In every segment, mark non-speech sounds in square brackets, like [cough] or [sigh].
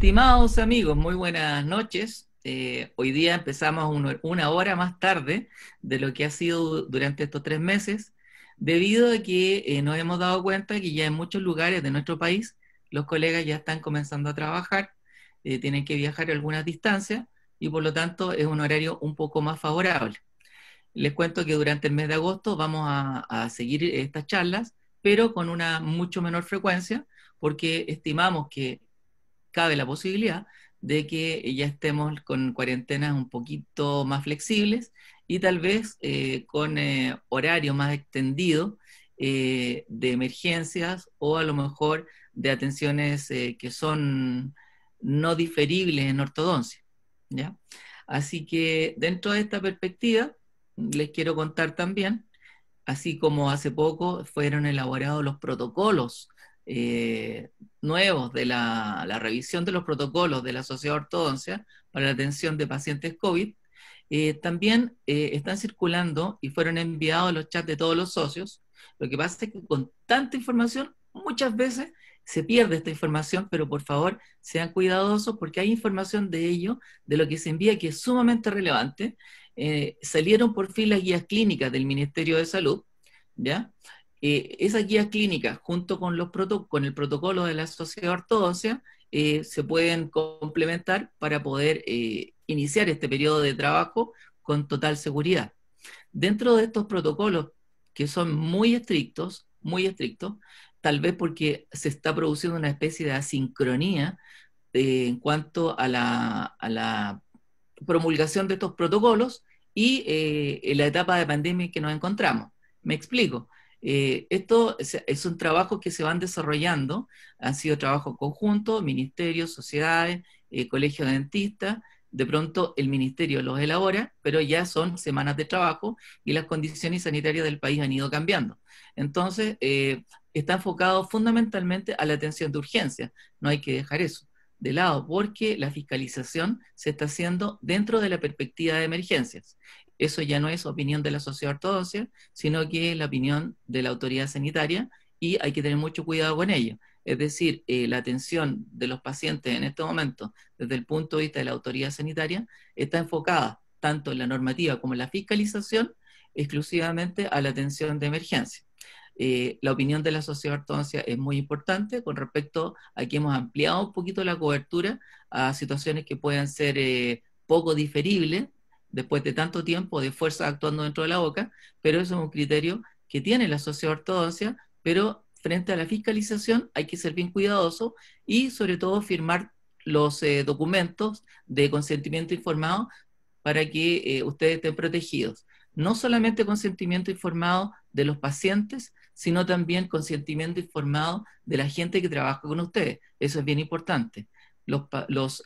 Estimados amigos, muy buenas noches. Eh, hoy día empezamos una hora más tarde de lo que ha sido durante estos tres meses, debido a que eh, nos hemos dado cuenta que ya en muchos lugares de nuestro país los colegas ya están comenzando a trabajar, eh, tienen que viajar algunas distancias y por lo tanto es un horario un poco más favorable. Les cuento que durante el mes de agosto vamos a seguir estas charlas, pero con una mucho menor frecuencia, porque estimamos que cabe la posibilidad de que ya estemos con cuarentenas un poquito más flexibles y tal vez eh, con eh, horario más extendido eh, de emergencias o a lo mejor de atenciones que son no diferibles en ortodoncia. ¿ya? Así que dentro de esta perspectiva les quiero contar también, así como hace poco fueron elaborados los protocolos eh, nuevos de la, revisión de los protocolos de la Sociedad de Ortodoncia para la atención de pacientes COVID, eh, también eh, están circulando y fueron enviados los chats de todos los socios. Lo que pasa es que con tanta información, muchas veces se pierde esta información, pero por favor sean cuidadosos porque hay información de ello, de lo que se envía, que es sumamente relevante. salieron por fin las guías clínicas del Ministerio de Salud, ¿ya? Eh, esas guías clínicas junto con, los con el protocolo de la sociedad ortodoncia eh, se pueden complementar para poder eh, iniciar este periodo de trabajo con total seguridad. Dentro de estos protocolos, que son muy estrictos, muy estrictos, tal vez porque se está produciendo una especie de asincronía en cuanto a la, promulgación de estos protocolos y en la etapa de pandemia que nos encontramos. Me explico. Eh, esto es, un trabajo que se van desarrollando, han sido trabajos conjuntos, ministerios, sociedades, eh, colegios de dentistas, de pronto el ministerio los elabora, pero ya son semanas de trabajo y las condiciones sanitarias del país han ido cambiando. Entonces, eh, está enfocado fundamentalmente a la atención de urgencia, no hay que dejar eso de lado, porque la fiscalización se está haciendo dentro de la perspectiva de emergencias. Eso ya no es opinión de la sociedad Ortodoxia, sino que es la opinión de la autoridad sanitaria y hay que tener mucho cuidado con ello. Es decir, eh, la atención de los pacientes en este momento, desde el punto de vista de la autoridad sanitaria, está enfocada tanto en la normativa como en la fiscalización exclusivamente a la atención de emergencia. Eh, la opinión de la sociedad ortodoncia es muy importante con respecto a que hemos ampliado un poquito la cobertura a situaciones que puedan ser eh, poco diferibles después de tanto tiempo de fuerza actuando dentro de la boca, pero eso es un criterio que tiene la sociedad ortodoxia, pero frente a la fiscalización hay que ser bien cuidadoso y sobre todo firmar los eh, documentos de consentimiento informado para que eh, ustedes estén protegidos. No solamente consentimiento informado de los pacientes, sino también consentimiento informado de la gente que trabaja con ustedes. Eso es bien importante.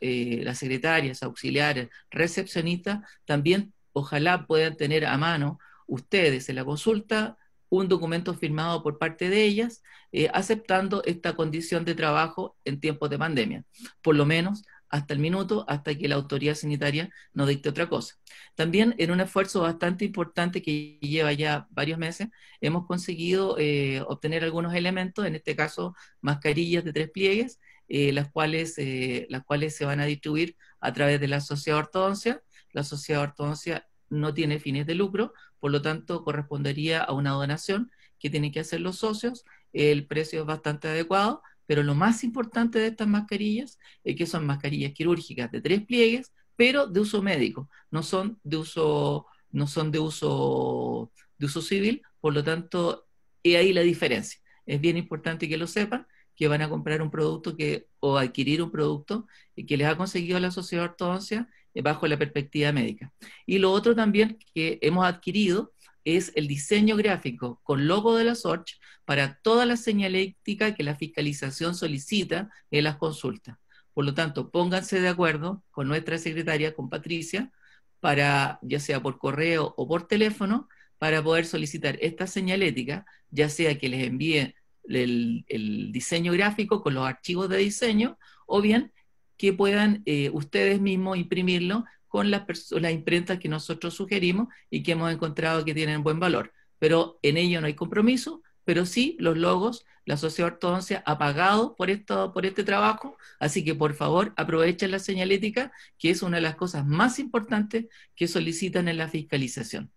Eh, las secretarias, auxiliares, recepcionistas, también ojalá puedan tener a mano ustedes en la consulta un documento firmado por parte de ellas eh, aceptando esta condición de trabajo en tiempos de pandemia, por lo menos hasta el minuto, hasta que la autoridad sanitaria no dicte otra cosa. También en un esfuerzo bastante importante que lleva ya varios meses, hemos conseguido eh, obtener algunos elementos, en este caso mascarillas de tres pliegues, eh, eh, las, cuales, se van a distribuir a través de la sociedad ortodoncia. La sociedad ortodoncia no tiene fines de lucro, por lo tanto correspondería a una donación que tienen que hacer los socios. El precio es bastante adecuado, pero lo más importante de estas mascarillas es que son mascarillas quirúrgicas de tres pliegues, pero de uso médico, no son de uso, no son de uso, de uso civil, por lo tanto, es ahí la diferencia. Es bien importante que lo sepan que van a comprar un producto que, o adquirir un producto que les ha conseguido la sociedad ortodoncia eh, bajo la perspectiva médica. Y lo otro también que hemos adquirido es el diseño gráfico con logo de la SORCH para toda la señalética que la fiscalización solicita en las consultas. Por lo tanto, pónganse de acuerdo con nuestra secretaria, con Patricia, para, ya sea por correo o por teléfono, para poder solicitar esta señalética, ya sea que les envíe el, diseño gráfico con los archivos de diseño, o bien que puedan eh, ustedes mismos imprimirlo con las, las imprentas que nosotros sugerimos y que hemos encontrado que tienen buen valor. Pero en ello no hay compromiso, pero sí los logos, la sociedad ortodoncia ha pagado por, esto, por este trabajo, así que por favor aprovechen la señalética, que es una de las cosas más importantes que solicitan en la fiscalización.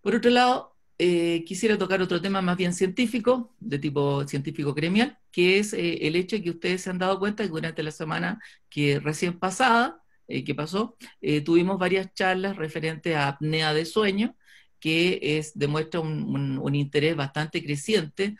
Por otro lado, eh, quisiera tocar otro tema más bien científico, de tipo científico gremial, que es eh, el hecho de que ustedes se han dado cuenta que durante la semana que recién pasada, eh, que pasó, tuvimos varias charlas referentes a apnea de sueño, que demuestra un, interés bastante creciente,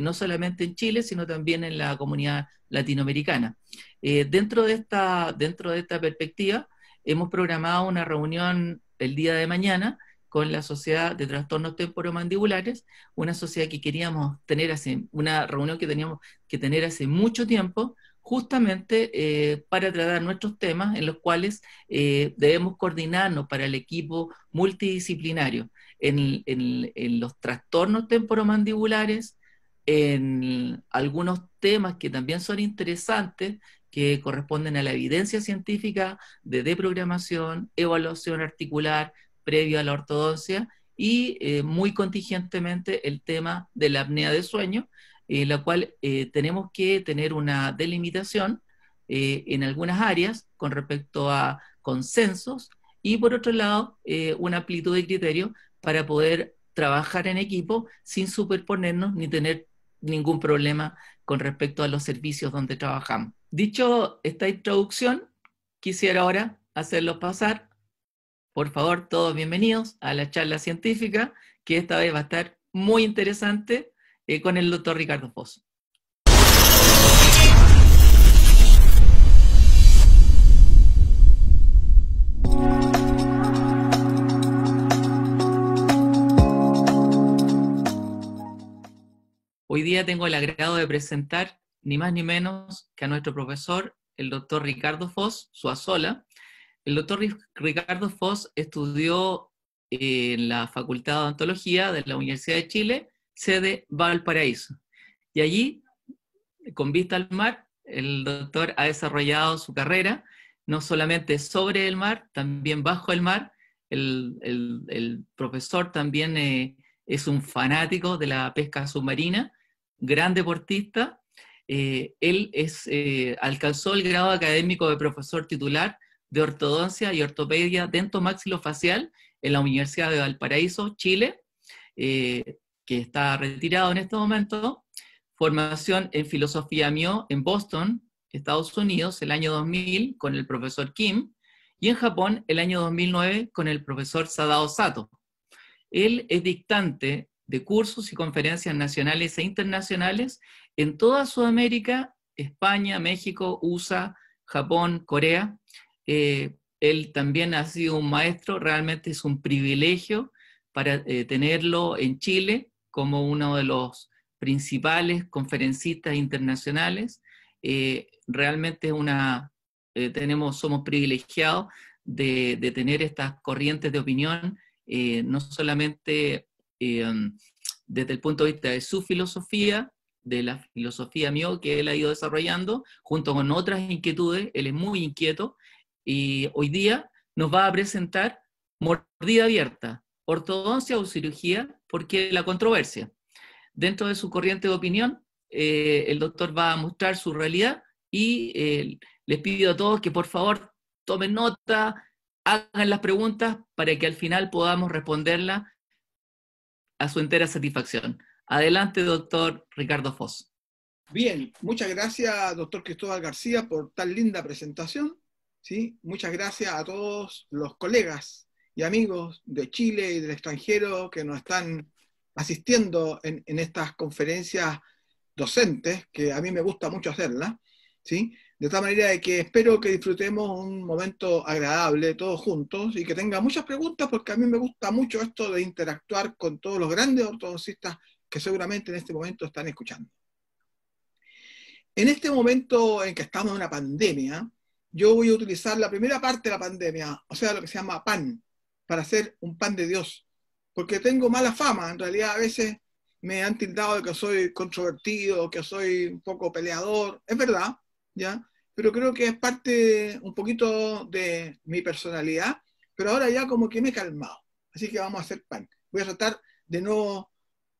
no solamente en Chile, sino también en la comunidad latinoamericana. dentro, de esta, dentro de esta perspectiva, hemos programado una reunión el día de mañana, con la Sociedad de Trastornos Temporomandibulares, una sociedad que queríamos tener hace, una reunión que teníamos que tener hace mucho tiempo, justamente eh, para tratar nuestros temas en los cuales eh, debemos coordinarnos para el equipo multidisciplinario en, en los trastornos temporomandibulares, en algunos temas que también son interesantes, que corresponden a la evidencia científica de deprogramación, evaluación articular, previo a la ortodoncia y eh, muy contingentemente el tema de la apnea de sueño, en eh, la cual eh, tenemos que tener una delimitación en algunas áreas con respecto a consensos y por otro lado una amplitud de criterios para poder trabajar en equipo sin superponernos ni tener ningún problema con respecto a los servicios donde trabajamos. Dicho esta introducción, quisiera ahora hacerlos pasar por favor, todos bienvenidos a la charla científica, que esta vez va a estar muy interesante eh, con el doctor Ricardo Pozo. Hoy día tengo el agrado de presentar ni más ni menos que a nuestro profesor, el doctor Ricardo Foz Suazola, el doctor Ricardo Foss estudió eh, en la Facultad de Antología de la Universidad de Chile, sede Valparaíso. Y allí, con vista al mar, el doctor ha desarrollado su carrera, no solamente sobre el mar, también bajo el mar. El, profesor también eh, es un fanático de la pesca submarina, gran deportista. Eh, él es, alcanzó el grado académico de profesor titular de Ortodoncia y Ortopedia Dentomaxilofacial en la Universidad de Valparaíso, Chile, eh, que está retirado en este momento. Formación en filosofía mío en Boston, Estados Unidos, el año 2000 con el profesor Kim y en Japón el año 2009 con el profesor Sadao Sato. Él es dictante de cursos y conferencias nacionales e internacionales en toda Sudamérica, España, México, USA, Japón, Corea, eh, él también ha sido un maestro, realmente es un privilegio para eh, tenerlo en Chile como uno de los principales conferencistas internacionales. Eh, realmente es una, tenemos, somos privilegiados de, tener estas corrientes de opinión, no solamente desde el punto de vista de su filosofía, de la filosofía mío que él ha ido desarrollando, junto con otras inquietudes, él es muy inquieto, y hoy día nos va a presentar mordida abierta, ortodoncia o cirugía, porque la controversia. Dentro de su corriente de opinión, eh, el doctor va a mostrar su realidad y eh, les pido a todos que por favor tomen nota, hagan las preguntas para que al final podamos responderla a su entera satisfacción. Adelante, doctor Ricardo Foss. Bien, muchas gracias, doctor Cristóbal García, por tan linda presentación. Muchas gracias a todos los colegas y amigos de Chile y del extranjero que nos están asistiendo en, estas conferencias docentes, que a mí me gusta mucho hacerlas, De tal manera de que espero que disfrutemos un momento agradable todos juntos y que tenga muchas preguntas, porque a mí me gusta mucho esto de interactuar con todos los grandes ortodoxistas que seguramente en este momento están escuchando. En este momento en que estamos en una pandemia, yo voy a utilizar la primera parte de la pandemia, o sea, lo que se llama pan, para hacer un pan de Dios. Porque tengo mala fama, en realidad a veces me han tildado de que soy controvertido, que soy un poco peleador, es verdad, ¿ya? Pero creo que es parte un poquito de mi personalidad, pero ahora ya como que me he calmado, así que vamos a hacer pan. Voy a tratar de no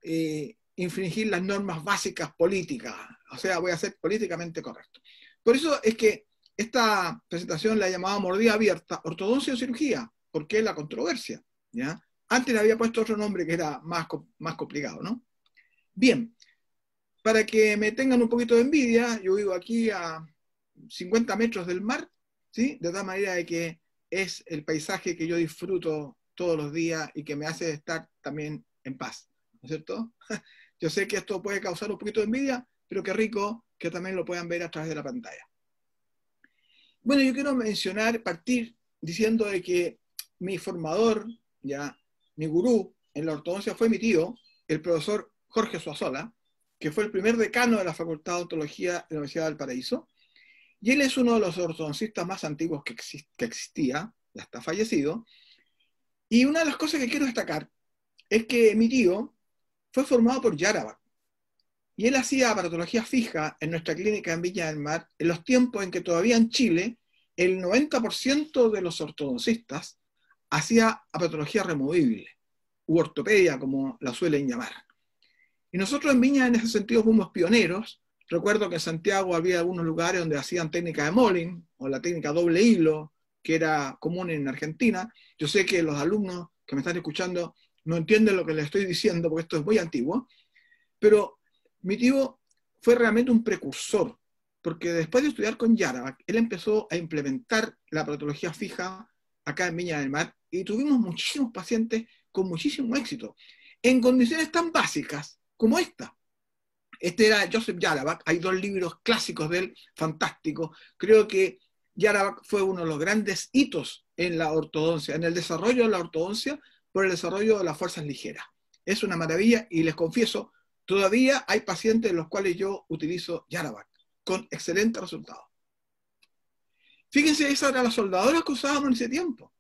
eh, infringir las normas básicas políticas, o sea, voy a ser políticamente correcto. Por eso es que esta presentación la llamaba mordida abierta, ortodoncia o cirugía, porque es la controversia. ¿ya? Antes le había puesto otro nombre que era más, más complicado, ¿no? Bien, para que me tengan un poquito de envidia, yo vivo aquí a 50 metros del mar, ¿sí? De tal manera de que es el paisaje que yo disfruto todos los días y que me hace estar también en paz, ¿no es cierto? [laughs] Yo sé que esto puede causar un poquito de envidia, pero qué rico que también lo puedan ver a través de la pantalla. Bueno, yo quiero mencionar, partir diciendo de que mi formador, ya, mi gurú en la ortodoncia fue mi tío, el profesor Jorge Suazola, que fue el primer decano de la Facultad de ortología de la Universidad del Paraíso, y él es uno de los ortodoncistas más antiguos que, existía, ya está fallecido, y una de las cosas que quiero destacar es que mi tío fue formado por Yarabak, y él hacía aparatología fija en nuestra clínica en Villa del Mar en los tiempos en que todavía en Chile el 90% de los ortodoncistas hacía apatología removible, u ortopedia, como la suelen llamar. Y nosotros en Viña, en ese sentido, fuimos pioneros. Recuerdo que en Santiago había algunos lugares donde hacían técnica de Molin, o la técnica doble hilo, que era común en Argentina. Yo sé que los alumnos que me están escuchando no entienden lo que les estoy diciendo, porque esto es muy antiguo, pero mi tío fue realmente un precursor porque después de estudiar con Yarabak, él empezó a implementar la patología fija acá en Viña del Mar y tuvimos muchísimos pacientes con muchísimo éxito, en condiciones tan básicas como esta. Este era Joseph Yarabak, hay dos libros clásicos de él, fantásticos. Creo que Yarabak fue uno de los grandes hitos en la ortodoncia, en el desarrollo de la ortodoncia por el desarrollo de las fuerzas ligeras. Es una maravilla y les confieso, todavía hay pacientes en los cuales yo utilizo Yarabak con excelentes resultados. Fíjense, esas eran las soldadoras que usábamos en ese tiempo.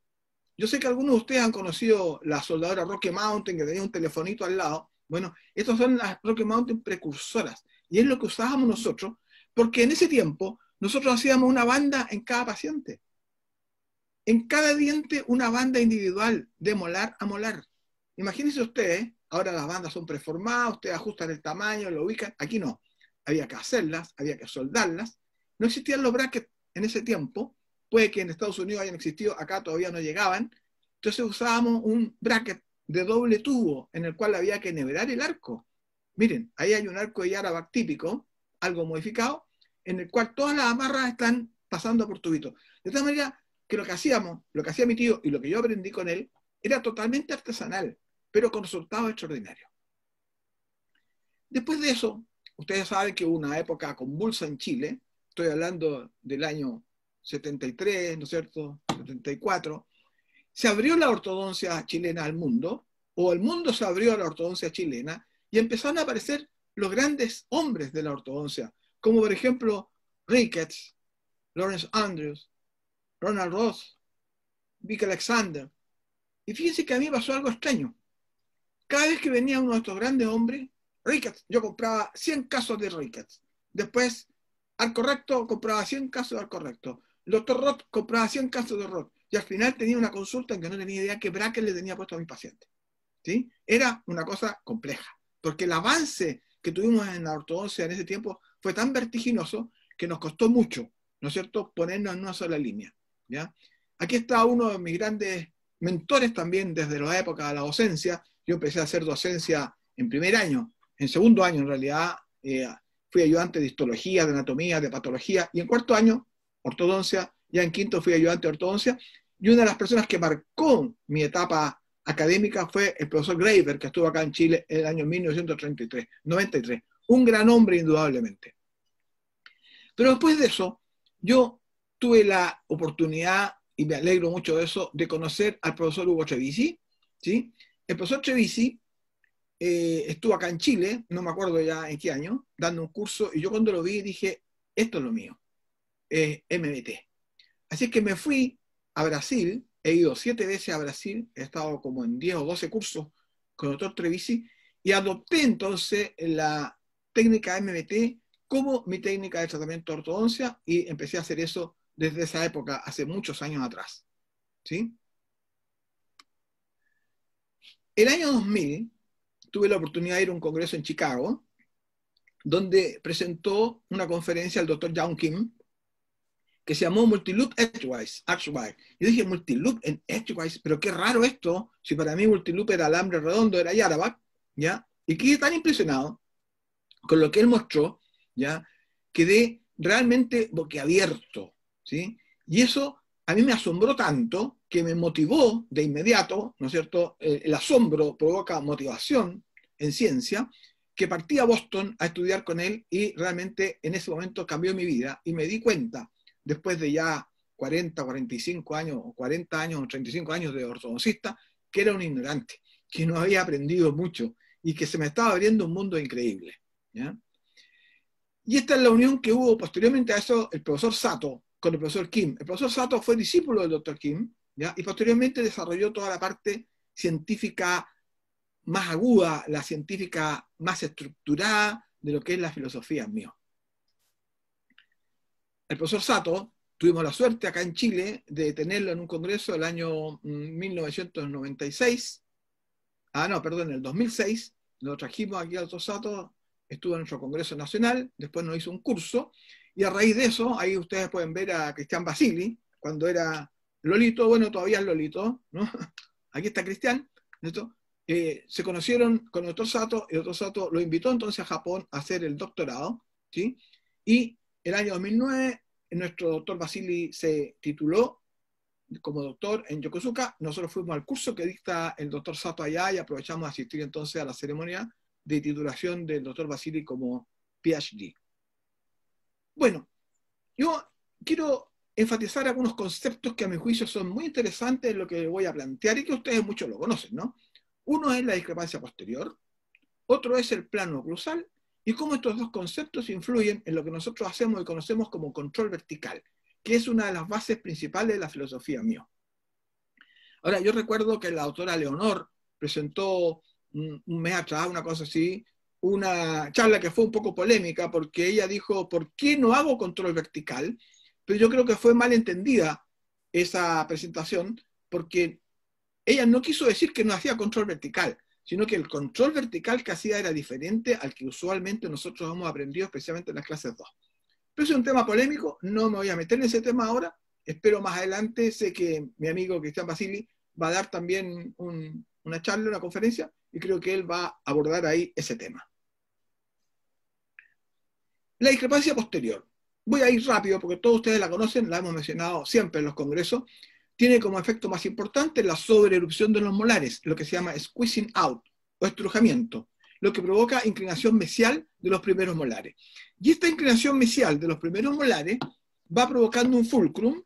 Yo sé que algunos de ustedes han conocido la soldadora Rocky Mountain, que tenía un telefonito al lado. Bueno, estas son las Rocky Mountain precursoras. Y es lo que usábamos nosotros, porque en ese tiempo nosotros hacíamos una banda en cada paciente. En cada diente una banda individual, de molar a molar. Imagínense ustedes, ahora las bandas son preformadas, ustedes ajustan el tamaño, lo ubican. Aquí no había que hacerlas, había que soldarlas. No existían los brackets en ese tiempo, puede que en Estados Unidos hayan existido, acá todavía no llegaban. Entonces usábamos un bracket de doble tubo en el cual había que enhebrar el arco. Miren, ahí hay un arco de Yarabac típico, algo modificado, en el cual todas las amarras están pasando por tubito. De tal manera que lo que hacíamos, lo que hacía mi tío y lo que yo aprendí con él, era totalmente artesanal, pero con resultados extraordinarios. Después de eso, Ustedes saben que una época convulsa en Chile, estoy hablando del año 73, ¿no es cierto? 74. Se abrió la ortodoncia chilena al mundo, o el mundo se abrió a la ortodoncia chilena, y empezaron a aparecer los grandes hombres de la ortodoncia, como por ejemplo Ricketts, Lawrence Andrews, Ronald Ross, Vic Alexander. Y fíjense que a mí pasó algo extraño. Cada vez que venía uno de estos grandes hombres, Ricketts, yo compraba 100 casos de Ricketts. Después, al correcto, compraba 100 casos de al correcto. El doctor Roth compraba 100 casos de Roth. Y al final tenía una consulta en que no tenía idea qué bracket le tenía puesto a mi paciente. ¿Sí? Era una cosa compleja. Porque el avance que tuvimos en la ortodoncia en ese tiempo fue tan vertiginoso que nos costó mucho, ¿no es cierto?, ponernos en una sola línea. ¿ya? Aquí está uno de mis grandes mentores también desde la época de la docencia. Yo empecé a hacer docencia en primer año en segundo año en realidad eh, fui ayudante de histología, de anatomía, de patología, y en cuarto año, ortodoncia, ya en quinto fui ayudante de ortodoncia, y una de las personas que marcó mi etapa académica fue el profesor Graeber, que estuvo acá en Chile en el año 1933, 93. Un gran hombre, indudablemente. Pero después de eso, yo tuve la oportunidad, y me alegro mucho de eso, de conocer al profesor Hugo Trevisi, ¿sí? El profesor Trevisi eh, estuvo acá en Chile, no me acuerdo ya en qué año, dando un curso, y yo cuando lo vi dije, esto es lo mío, es MBT. Así que me fui a Brasil, he ido siete veces a Brasil, he estado como en 10 o 12 cursos con el doctor Trevisi, y adopté entonces la técnica MBT como mi técnica de tratamiento de ortodoncia y empecé a hacer eso desde esa época, hace muchos años atrás. ¿Sí? El año 2000, tuve la oportunidad de ir a un congreso en Chicago, donde presentó una conferencia el doctor John Kim, que se llamó Multiloop Edgewise. Edgewise. Yo dije, Multiloop en Edgewise, pero qué raro esto, si para mí Multiloop era alambre redondo, era Yarabak, ¿ya? Y quedé tan impresionado con lo que él mostró, ¿ya? Quedé realmente boquiabierto, ¿sí? Y eso a mí me asombró tanto que me motivó de inmediato, ¿no es cierto? Eh, el, asombro provoca motivación en ciencia, que partí a Boston a estudiar con él y realmente en ese momento cambió mi vida y me di cuenta, después de ya 40, 45 años, o 40 años, 35 años de ortodoncista, que era un ignorante, que no había aprendido mucho y que se me estaba abriendo un mundo increíble. Y esta es la unión que hubo posteriormente a eso, el profesor Sato, con el profesor Kim. El profesor Sato fue discípulo del doctor Kim y posteriormente desarrolló toda la parte científica más aguda, la científica más estructurada de lo que es la filosofía mío. El profesor Sato, tuvimos la suerte acá en Chile de tenerlo en un congreso el año 1996, mm, ah no, perdón, en el 2006, lo trajimos aquí al Sato, estuvo en nuestro congreso nacional, después nos hizo un curso y a raíz de eso, ahí ustedes pueden ver a Cristian Basili, cuando era Lolito, bueno, todavía es Lolito, ¿no? [laughs] Aquí está Cristian, ¿no? Eh, se conocieron con el doctor Sato, y el doctor Sato lo invitó entonces a Japón a hacer el doctorado, ¿sí? Y el año 2009, nuestro doctor Basili se tituló como doctor en Yokosuka. Nosotros fuimos al curso que dicta el doctor Sato allá y aprovechamos de asistir entonces a la ceremonia de titulación del doctor Basili como PhD. Bueno, yo quiero enfatizar algunos conceptos que a mi juicio son muy interesantes en lo que voy a plantear y que ustedes muchos lo conocen, ¿no? Uno es la discrepancia posterior, otro es el plano cruzal, y cómo estos dos conceptos influyen en lo que nosotros hacemos y conocemos como control vertical, que es una de las bases principales de la filosofía mío. Ahora, yo recuerdo que la autora Leonor presentó un mes atrás, una cosa así, una charla que fue un poco polémica porque ella dijo, ¿por qué no hago control vertical? Pero yo creo que fue mal entendida esa presentación porque ella no quiso decir que no hacía control vertical, sino que el control vertical que hacía era diferente al que usualmente nosotros hemos aprendido, especialmente en las clases 2. Pero es un tema polémico, no me voy a meter en ese tema ahora, espero más adelante, sé que mi amigo Cristian Basili va a dar también una charla, una conferencia, y creo que él va a abordar ahí ese tema. La discrepancia posterior, voy a ir rápido porque todos ustedes la conocen, la hemos mencionado siempre en los congresos, tiene como efecto más importante la sobreerupción de los molares, lo que se llama squeezing out o estrujamiento, lo que provoca inclinación mesial de los primeros molares. Y esta inclinación mesial de los primeros molares va provocando un fulcrum,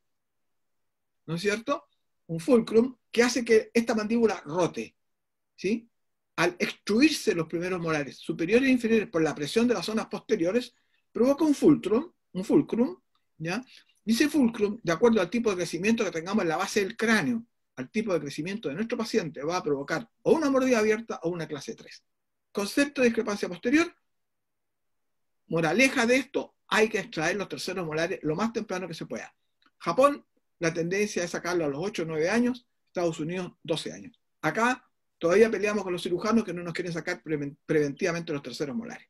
¿no es cierto? Un fulcrum que hace que esta mandíbula rote, ¿sí? Al extruirse los primeros molares superiores e inferiores por la presión de las zonas posteriores, provoca un fulcrum, un fulcrum, ¿ya? Dice fulcrum, de acuerdo al tipo de crecimiento que tengamos en la base del cráneo, al tipo de crecimiento de nuestro paciente, va a provocar o una mordida abierta o una clase 3. Concepto de discrepancia posterior, moraleja de esto, hay que extraer los terceros molares lo más temprano que se pueda. Japón, la tendencia es sacarlo a los 8 o 9 años, Estados Unidos, 12 años. Acá todavía peleamos con los cirujanos que no nos quieren sacar preventivamente los terceros molares.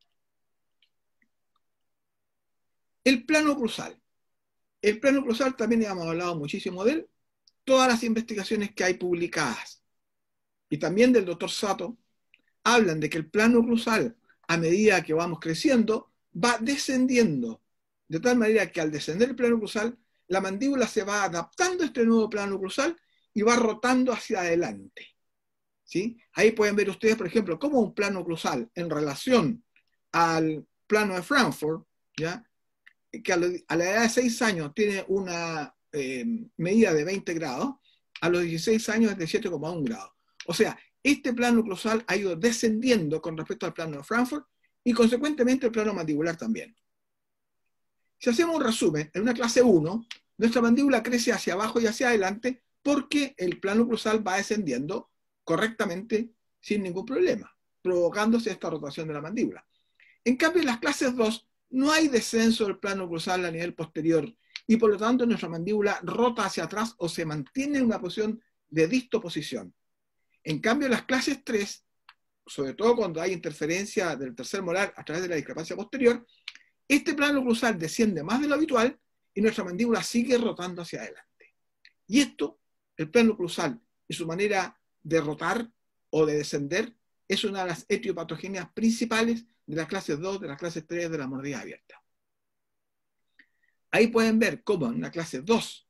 El plano cruzal. El plano cruzal también hemos hablado muchísimo de él. Todas las investigaciones que hay publicadas y también del doctor Sato hablan de que el plano cruzal, a medida que vamos creciendo, va descendiendo. De tal manera que al descender el plano cruzal, la mandíbula se va adaptando a este nuevo plano cruzal y va rotando hacia adelante. ¿sí? Ahí pueden ver ustedes, por ejemplo, cómo un plano cruzal en relación al plano de Frankfurt, ¿ya? que a, la edad de 6 años tiene una eh, medida de 20 grados, a los 16 años es de 7,1 grados. O sea, este plano nucleosal ha ido descendiendo con respecto al plano de Frankfurt y consecuentemente el plano mandibular también. Si hacemos un resumen, en una clase 1, nuestra mandíbula crece hacia abajo y hacia adelante porque el plano cruzal va descendiendo correctamente sin ningún problema, provocándose esta rotación de la mandíbula. En cambio, en las clases 2 no hay descenso del plano cruzal a nivel posterior y por lo tanto nuestra mandíbula rota hacia atrás o se mantiene en una posición de distoposición. En cambio, las clases 3, sobre todo cuando hay interferencia del tercer molar a través de la discrepancia posterior, este plano cruzal desciende más de lo habitual y nuestra mandíbula sigue rotando hacia adelante. Y esto, el plano cruzal y su manera de rotar o de descender, es una de las etiopatogenias principales de la clase 2, de las clases 3 de la mordida abierta. Ahí pueden ver cómo en la clase 2,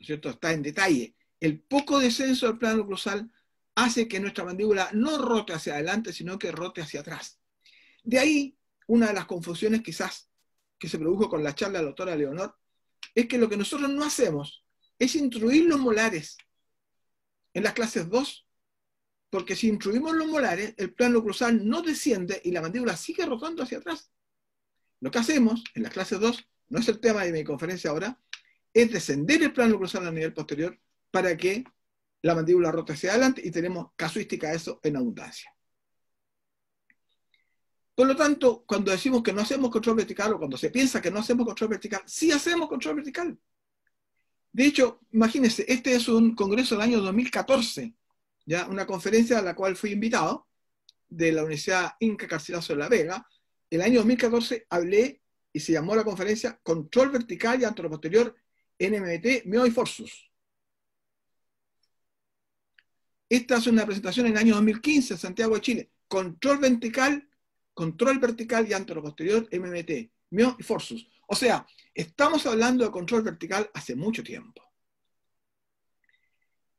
cierto? Está en detalle. El poco descenso del plano glosal hace que nuestra mandíbula no rote hacia adelante, sino que rote hacia atrás. De ahí, una de las confusiones quizás que se produjo con la charla de la doctora Leonor, es que lo que nosotros no hacemos es instruir los molares en las clases 2 porque si intrudimos los molares, el plano cruzal no desciende y la mandíbula sigue rotando hacia atrás. Lo que hacemos en la clase 2, no es el tema de mi conferencia ahora, es descender el plano cruzal a nivel posterior para que la mandíbula rote hacia adelante y tenemos casuística de eso en abundancia. Por lo tanto, cuando decimos que no hacemos control vertical o cuando se piensa que no hacemos control vertical, sí hacemos control vertical. De hecho, imagínense, este es un congreso del año 2014 ¿ya? Una conferencia a la cual fui invitado de la Universidad Inca Garcilaso de la Vega. El año 2014 hablé y se llamó la conferencia Control Vertical y Antroposterior NMT Mio y Forsus. Esta es una presentación en el año 2015 en Santiago de Chile. Control vertical, control vertical y antroposterior MMT, MIO y Forsus. O sea, estamos hablando de control vertical hace mucho tiempo.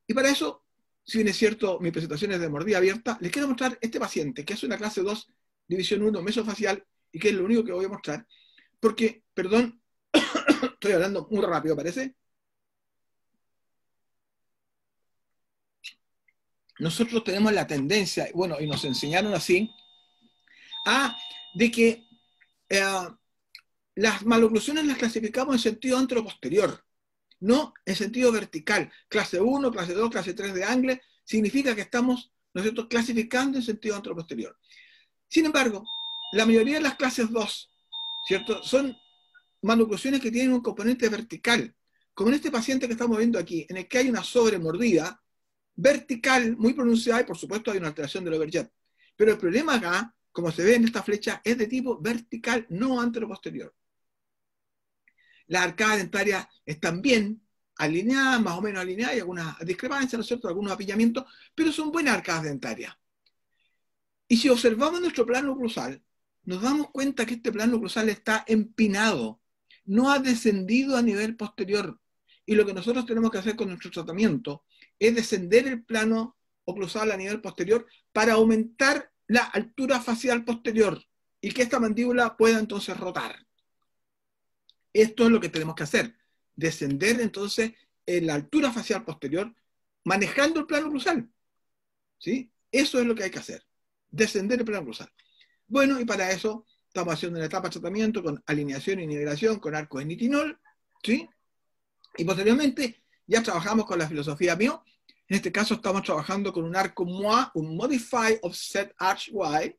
Y para eso si bien es cierto, mi presentación es de mordida abierta, les quiero mostrar este paciente, que es una clase 2, división 1, mesofacial, y que es lo único que voy a mostrar, porque, perdón, [coughs] estoy hablando muy rápido, parece. Nosotros tenemos la tendencia, bueno, y nos enseñaron así, a de que eh, las maloclusiones las clasificamos en sentido antroposterior, no en sentido vertical. Clase 1, clase 2, clase 3 de Angle, significa que estamos nosotros clasificando en sentido antroposterior. Sin embargo, la mayoría de las clases 2, ¿cierto? Son manipulaciones que tienen un componente vertical, como en este paciente que estamos viendo aquí, en el que hay una sobremordida vertical muy pronunciada y por supuesto hay una alteración del overjet. Pero el problema acá, como se ve en esta flecha, es de tipo vertical, no anteroposterior. Las arcadas dentarias están bien alineadas, más o menos alineadas, hay algunas discrepancias, ¿no es cierto?, algunos apillamientos, pero son buenas arcadas dentarias. Y si observamos nuestro plano cruzal, nos damos cuenta que este plano cruzal está empinado, no ha descendido a nivel posterior. Y lo que nosotros tenemos que hacer con nuestro tratamiento es descender el plano oclusal a nivel posterior para aumentar la altura facial posterior y que esta mandíbula pueda entonces rotar. Esto es lo que tenemos que hacer. Descender entonces en la altura facial posterior manejando el plano cruzal. ¿Sí? Eso es lo que hay que hacer. Descender el plano cruzal. Bueno, y para eso estamos haciendo una etapa de tratamiento con alineación y nivelación con arco de nitinol. ¿Sí? Y posteriormente ya trabajamos con la filosofía mío. En este caso estamos trabajando con un arco MOA, un Modified Offset Arch Y,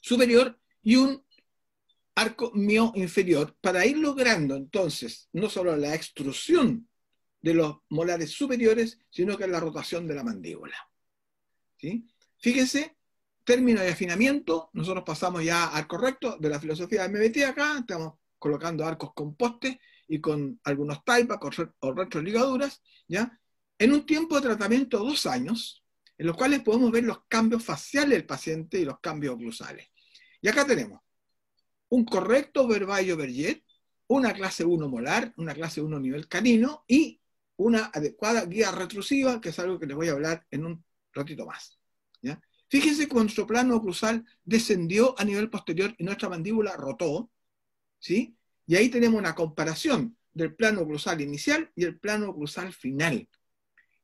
superior y un arco mio inferior para ir logrando entonces no solo la extrusión de los molares superiores, sino que la rotación de la mandíbula. Fíjense, término de afinamiento, nosotros pasamos ya al correcto de la filosofía de MBT acá, estamos colocando arcos con postes y con algunos taipas o retroligaduras, ¿ya? En un tiempo de tratamiento de dos años, en los cuales podemos ver los cambios faciales del paciente y los cambios glusales. Y acá tenemos un correcto verballo verjet una clase 1 molar, una clase 1 nivel canino y una adecuada guía retrusiva, que es algo que les voy a hablar en un ratito más. Fíjense que nuestro plano cruzal descendió a nivel posterior y nuestra mandíbula rotó, ¿sí? Y ahí tenemos una comparación del plano oclusal inicial y el plano cruzal final.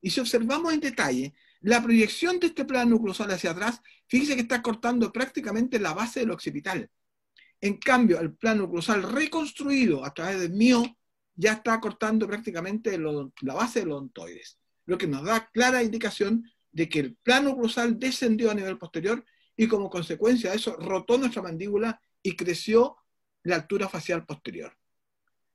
Y si observamos en detalle la proyección de este plano cruzal hacia atrás, fíjense que está cortando prácticamente la base del occipital. En cambio, el plano cruzal reconstruido a través del mío ya está cortando prácticamente la base de los odontoides, lo que nos da clara indicación de que el plano cruzal descendió a nivel posterior y como consecuencia de eso rotó nuestra mandíbula y creció la altura facial posterior.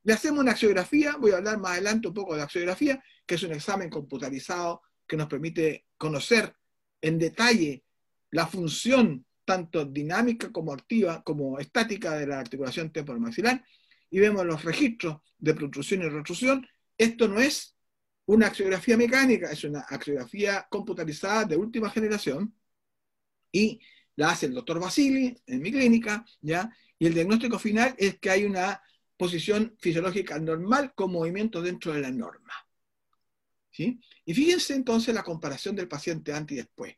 Le hacemos una axiografía, voy a hablar más adelante un poco de la axiografía, que es un examen computarizado que nos permite conocer en detalle la función tanto dinámica como activa, como estática de la articulación temporomaxilar, y vemos los registros de protrusión y retrusión, esto no es una axiografía mecánica, es una axiografía computarizada de última generación, y la hace el doctor Basili en mi clínica, ¿ya? Y el diagnóstico final es que hay una posición fisiológica normal con movimiento dentro de la norma. Y fíjense entonces la comparación del paciente antes y después.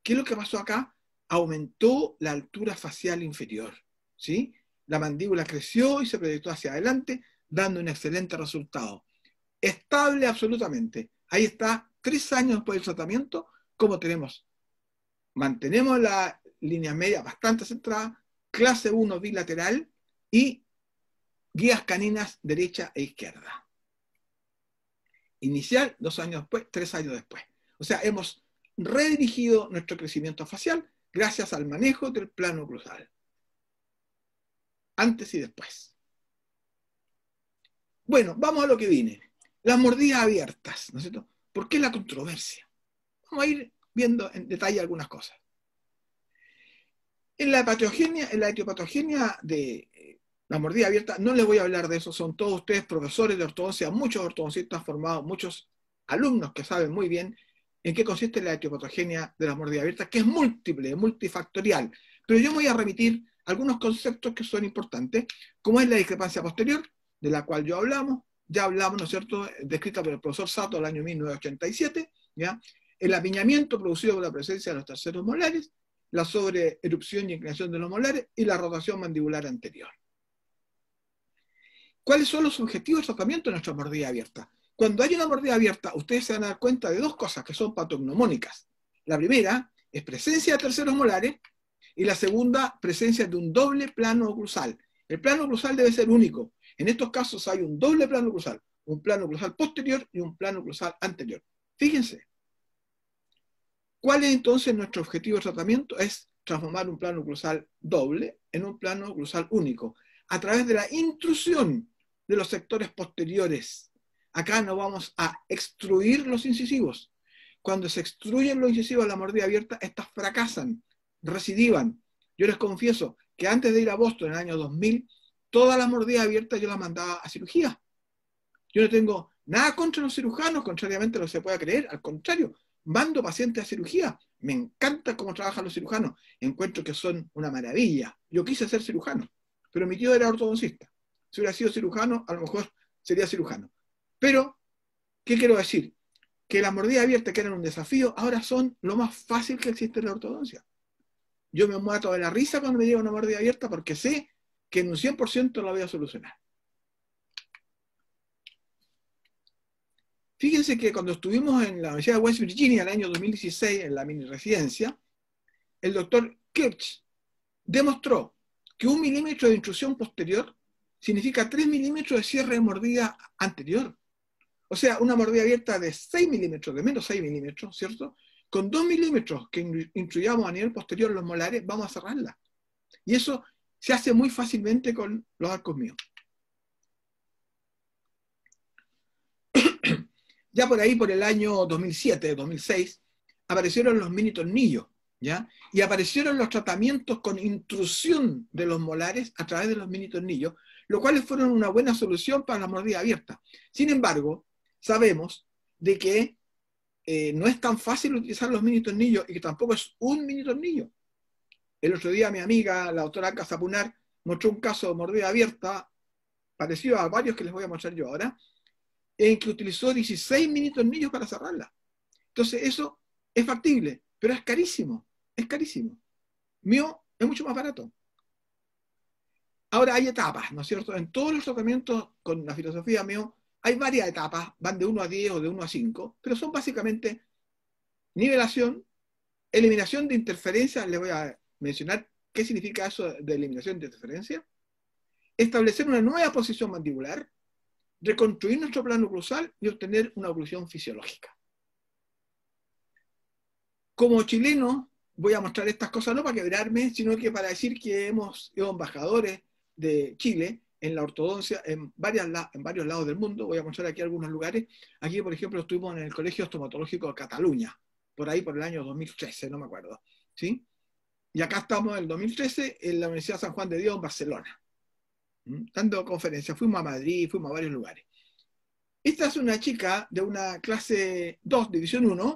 ¿Qué es lo que pasó acá? aumentó la altura facial inferior, ¿sí? La mandíbula creció y se proyectó hacia adelante, dando un excelente resultado. Estable absolutamente. Ahí está, tres años después del tratamiento, como tenemos. Mantenemos la línea media bastante centrada, clase 1 bilateral y guías caninas derecha e izquierda. Inicial, dos años después, tres años después. O sea, hemos redirigido nuestro crecimiento facial gracias al manejo del plano cruzal. Antes y después. Bueno, vamos a lo que viene. Las mordidas abiertas, ¿no ¿Por qué la controversia? Vamos a ir viendo en detalle algunas cosas. En la patogenia, en la etiopatogenia de eh, la mordida abierta, no les voy a hablar de eso, son todos ustedes profesores de ortodoncia, muchos ortodoncistas formados, muchos alumnos que saben muy bien en qué consiste la etiopatogenia de las mordidas abiertas, que es múltiple, multifactorial. Pero yo voy a remitir algunos conceptos que son importantes, como es la discrepancia posterior, de la cual yo hablamos, ya hablamos, ¿no es cierto?, descrita por el profesor Sato el año 1987, ¿ya? el apiñamiento producido por la presencia de los terceros molares, la sobreerupción y inclinación de los molares y la rotación mandibular anterior. ¿Cuáles son los objetivos de tratamiento de nuestra mordida abierta? Cuando hay una mordida abierta, ustedes se van a dar cuenta de dos cosas que son patognomónicas. La primera es presencia de terceros molares y la segunda, presencia de un doble plano cruzal. El plano cruzal debe ser único. En estos casos hay un doble plano oclusal, un plano oclusal posterior y un plano oclusal anterior. Fíjense, ¿cuál es entonces nuestro objetivo de tratamiento? Es transformar un plano oclusal doble en un plano cruzal único, a través de la intrusión de los sectores posteriores Acá no vamos a extruir los incisivos. Cuando se extruyen los incisivos a la mordida abierta, estas fracasan, recidivan. Yo les confieso que antes de ir a Boston en el año 2000, toda la mordida abierta yo la mandaba a cirugía. Yo no tengo nada contra los cirujanos, contrariamente a lo que se pueda creer. Al contrario, mando pacientes a cirugía. Me encanta cómo trabajan los cirujanos. Encuentro que son una maravilla. Yo quise ser cirujano, pero mi tío era ortodoncista. Si hubiera sido cirujano, a lo mejor sería cirujano. Pero, ¿qué quiero decir? Que las mordidas abiertas que eran un desafío, ahora son lo más fácil que existe en la ortodoncia. Yo me muero de la risa cuando me llega una mordida abierta porque sé que en un 100% la voy a solucionar. Fíjense que cuando estuvimos en la Universidad de West Virginia en el año 2016, en la mini residencia, el doctor Kirch demostró que un milímetro de intrusión posterior significa tres milímetros de cierre de mordida anterior. O sea, una mordida abierta de 6 milímetros, de menos 6 milímetros, ¿cierto? Con 2 milímetros que incluyamos a nivel posterior los molares, vamos a cerrarla. Y eso se hace muy fácilmente con los arcos míos. [coughs] ya por ahí, por el año 2007, 2006, aparecieron los mini tornillos, ¿ya? Y aparecieron los tratamientos con intrusión de los molares a través de los mini tornillos, lo cuales fueron una buena solución para la mordida abierta. Sin embargo, sabemos de que eh, no es tan fácil utilizar los mini tornillos y que tampoco es un mini tornillo. El otro día mi amiga, la doctora Casapunar, mostró un caso de mordida abierta, parecido a varios que les voy a mostrar yo ahora, en que utilizó 16 mini tornillos para cerrarla. Entonces eso es factible, pero es carísimo, es carísimo. Mío es mucho más barato. Ahora hay etapas, ¿no es cierto? En todos los tratamientos con la filosofía mío hay varias etapas, van de 1 a 10 o de 1 a 5, pero son básicamente nivelación, eliminación de interferencias, les voy a mencionar qué significa eso de eliminación de interferencia, establecer una nueva posición mandibular, reconstruir nuestro plano cruzal y obtener una oclusión fisiológica. Como chileno, voy a mostrar estas cosas no para quebrarme, sino que para decir que hemos sido embajadores de Chile en la ortodoncia en, varias, en varios lados del mundo. Voy a mostrar aquí algunos lugares. Aquí, por ejemplo, estuvimos en el Colegio Estomatológico de Cataluña, por ahí por el año 2013, no me acuerdo. ¿sí? Y acá estamos en el 2013 en la Universidad San Juan de Dios, en Barcelona. ¿Mm? Dando conferencias. Fuimos a Madrid, fuimos a varios lugares. Esta es una chica de una clase 2, división 1,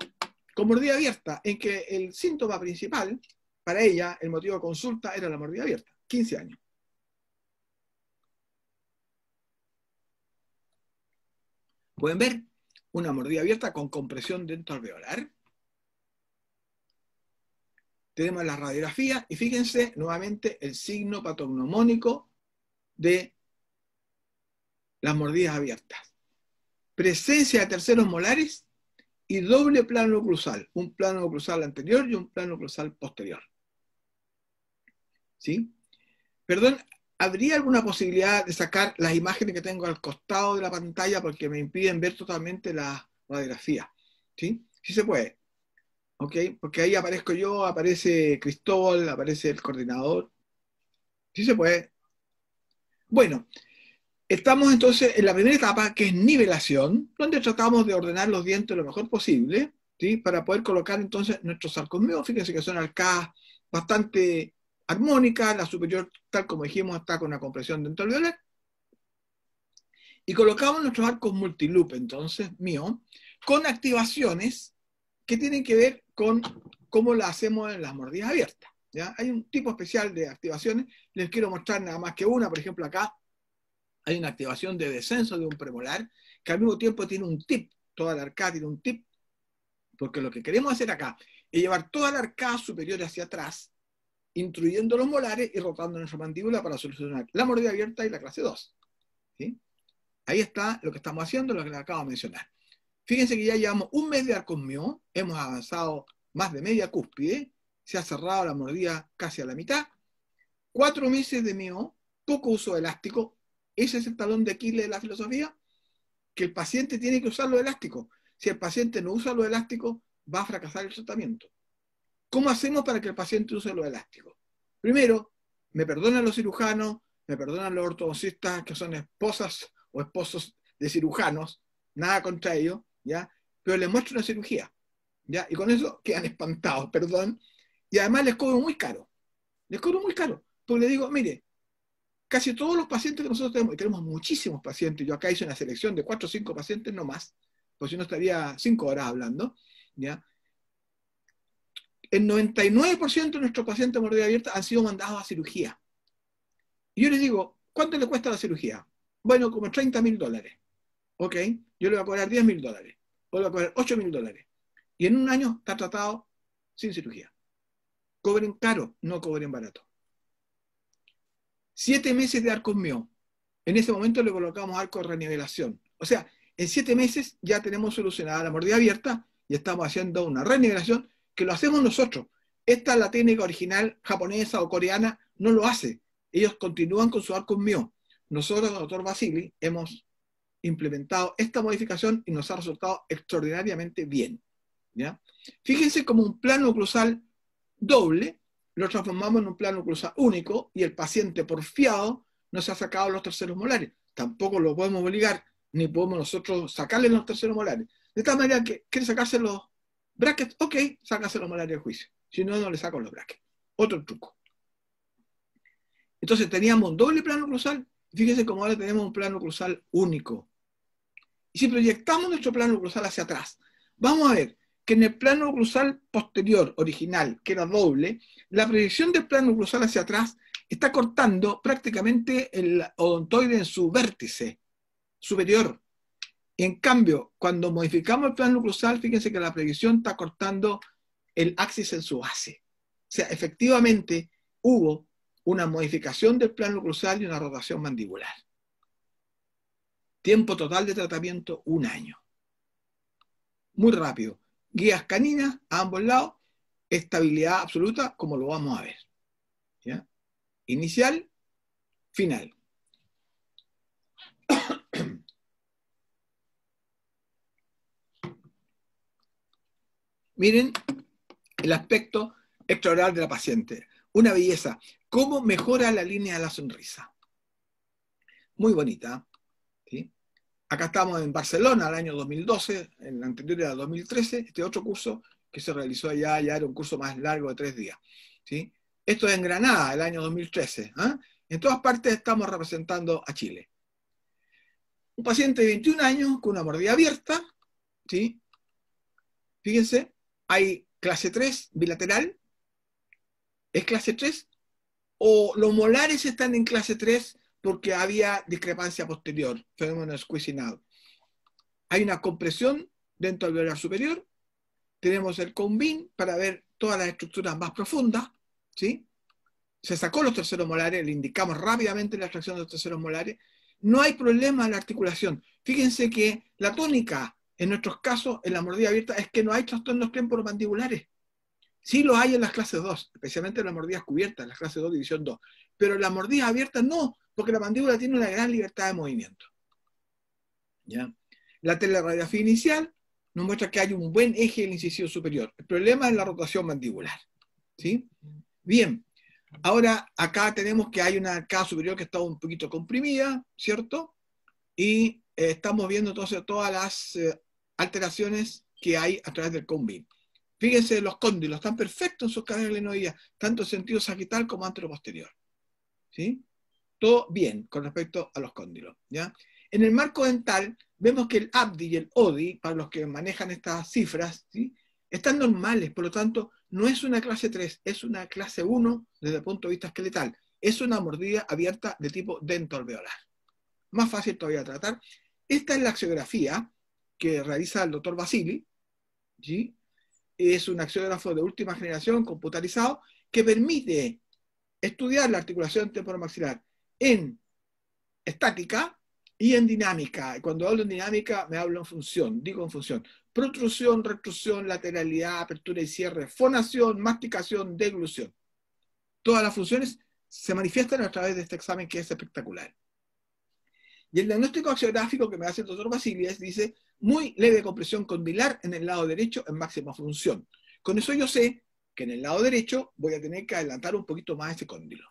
con mordida abierta, en que el síntoma principal para ella, el motivo de consulta, era la mordida abierta. 15 años. pueden ver, una mordida abierta con compresión dentro alveolar. Tenemos la radiografía y fíjense nuevamente el signo patognomónico de las mordidas abiertas. Presencia de terceros molares y doble plano cruzal, un plano cruzal anterior y un plano cruzal posterior. ¿Sí? Perdón, ¿Habría alguna posibilidad de sacar las imágenes que tengo al costado de la pantalla porque me impiden ver totalmente la radiografía? ¿Sí? Sí se puede. ¿Ok? Porque ahí aparezco yo, aparece Cristóbal, aparece el coordinador. Sí se puede. Bueno, estamos entonces en la primera etapa que es nivelación, donde tratamos de ordenar los dientes lo mejor posible, ¿sí? Para poder colocar entonces nuestros míos. Fíjense que son arcadas bastante armónica, la superior, tal como dijimos, está con una compresión dentro del violet. Y colocamos nuestros arcos multiloop, entonces, mío, con activaciones que tienen que ver con cómo la hacemos en las mordidas abiertas. ¿ya? Hay un tipo especial de activaciones, les quiero mostrar nada más que una, por ejemplo, acá hay una activación de descenso de un premolar, que al mismo tiempo tiene un tip, toda la arcada tiene un tip, porque lo que queremos hacer acá es llevar toda la arcada superior hacia atrás, intruyendo los molares y rotando nuestra mandíbula para solucionar la mordida abierta y la clase 2. Ahí está lo que estamos haciendo, lo que les acabo de mencionar. Fíjense que ya llevamos un mes de mío, hemos avanzado más de media cúspide, se ha cerrado la mordida casi a la mitad, cuatro meses de mio poco uso de elástico, ese es el talón de Aquiles de la filosofía, que el paciente tiene que usar lo elástico. Si el paciente no usa lo elástico, va a fracasar el tratamiento. ¿Cómo hacemos para que el paciente use lo elástico? Primero, me perdonan los cirujanos, me perdonan los ortodoncistas que son esposas o esposos de cirujanos, nada contra ellos, ¿ya? Pero les muestro una cirugía, ¿ya? Y con eso quedan espantados, [laughs] perdón. Y además les cobro muy caro, les cobro muy caro, porque les digo, mire, casi todos los pacientes que nosotros tenemos, y tenemos muchísimos pacientes, yo acá hice una selección de cuatro o cinco pacientes, no más, pues yo no estaría cinco horas hablando, ¿ya? el 99% de nuestros pacientes de mordida abierta han sido mandados a cirugía. Y yo les digo, ¿cuánto le cuesta la cirugía? Bueno, como 30 mil dólares. ¿Ok? Yo le voy a cobrar 10 mil dólares. O le voy a cobrar 8 mil dólares. Y en un año está tratado sin cirugía. Cobren caro, no cobren barato. Siete meses de arcos míos. En ese momento le colocamos arco de renivelación. O sea, en siete meses ya tenemos solucionada la mordida abierta y estamos haciendo una renivelación que lo hacemos nosotros. Esta la técnica original japonesa o coreana, no lo hace. Ellos continúan con su arco mío. Nosotros, doctor Basili, hemos implementado esta modificación y nos ha resultado extraordinariamente bien. ¿ya? Fíjense como un plano cruzal doble lo transformamos en un plano cruzal único y el paciente porfiado nos ha sacado los terceros molares. Tampoco lo podemos obligar, ni podemos nosotros sacarle los terceros molares. De esta manera que quiere sacarse los Brackets, ok, los malarios del juicio. Si no, no le saco los brackets. Otro truco. Entonces teníamos doble plano cruzal. Fíjense cómo ahora tenemos un plano cruzal único. Y si proyectamos nuestro plano cruzal hacia atrás, vamos a ver que en el plano cruzal posterior, original, que era doble, la proyección del plano cruzal hacia atrás está cortando prácticamente el odontoide en su vértice superior. En cambio, cuando modificamos el plano cruzal, fíjense que la previsión está cortando el axis en su base. O sea, efectivamente hubo una modificación del plano cruzal y una rotación mandibular. Tiempo total de tratamiento, un año. Muy rápido. Guías caninas a ambos lados, estabilidad absoluta, como lo vamos a ver. Inicial, final. Miren el aspecto extraoral de la paciente. Una belleza. ¿Cómo mejora la línea de la sonrisa? Muy bonita. Acá estamos en Barcelona, el año 2012, en la anterior era 2013, este otro curso que se realizó allá, ya era un curso más largo de tres días. Esto es en Granada, el año 2013. ¿ah? En todas partes estamos representando a Chile. Un paciente de 21 años con una mordida abierta, ¿sí? Fíjense, hay clase 3 bilateral, es clase 3, o los molares están en clase 3 porque había discrepancia posterior, fenómeno squeezing out. Hay una compresión dentro del velar superior, tenemos el combin para ver todas las estructuras más profundas, ¿sí? Se sacó los terceros molares, le indicamos rápidamente la extracción de los terceros molares. No hay problema en la articulación. Fíjense que la tónica en nuestros casos, en la mordida abierta, es que no hay trastornos temporomandibulares. Sí lo hay en las clases 2, especialmente en las mordidas cubiertas, en las clases 2, división 2. Pero en las mordidas abiertas no, porque la mandíbula tiene una gran libertad de movimiento. ¿Ya? La teleradiografía inicial nos muestra que hay un buen eje del incisivo superior. El problema es la rotación mandibular. ¿sí? Bien, ahora acá tenemos que hay una arcada superior que está un poquito comprimida, ¿cierto? Y eh, estamos viendo entonces todas las eh, alteraciones que hay a través del combi. Fíjense, los cóndilos están perfectos en sus de tanto en sentido sagital como anteroposterior. ¿Sí? Todo bien con respecto a los cóndilos. ¿ya? En el marco dental, vemos que el ABDI y el ODI, para los que manejan estas cifras, ¿sí? están normales, por lo tanto, no es una clase 3, es una clase 1 desde el punto de vista esqueletal. Es una mordida abierta de tipo alveolar. Más fácil todavía tratar esta es la axiografía que realiza el doctor Basili, es un axiógrafo de última generación computarizado que permite estudiar la articulación temporomaxilar en estática y en dinámica. Cuando hablo en dinámica, me hablo en función, digo en función. Protrusión, retrusión, lateralidad, apertura y cierre, fonación, masticación, deglución. Todas las funciones se manifiestan a través de este examen que es espectacular. Y el diagnóstico axiográfico que me hace el doctor es dice muy leve compresión condilar en el lado derecho en máxima función. Con eso yo sé que en el lado derecho voy a tener que adelantar un poquito más ese cóndilo.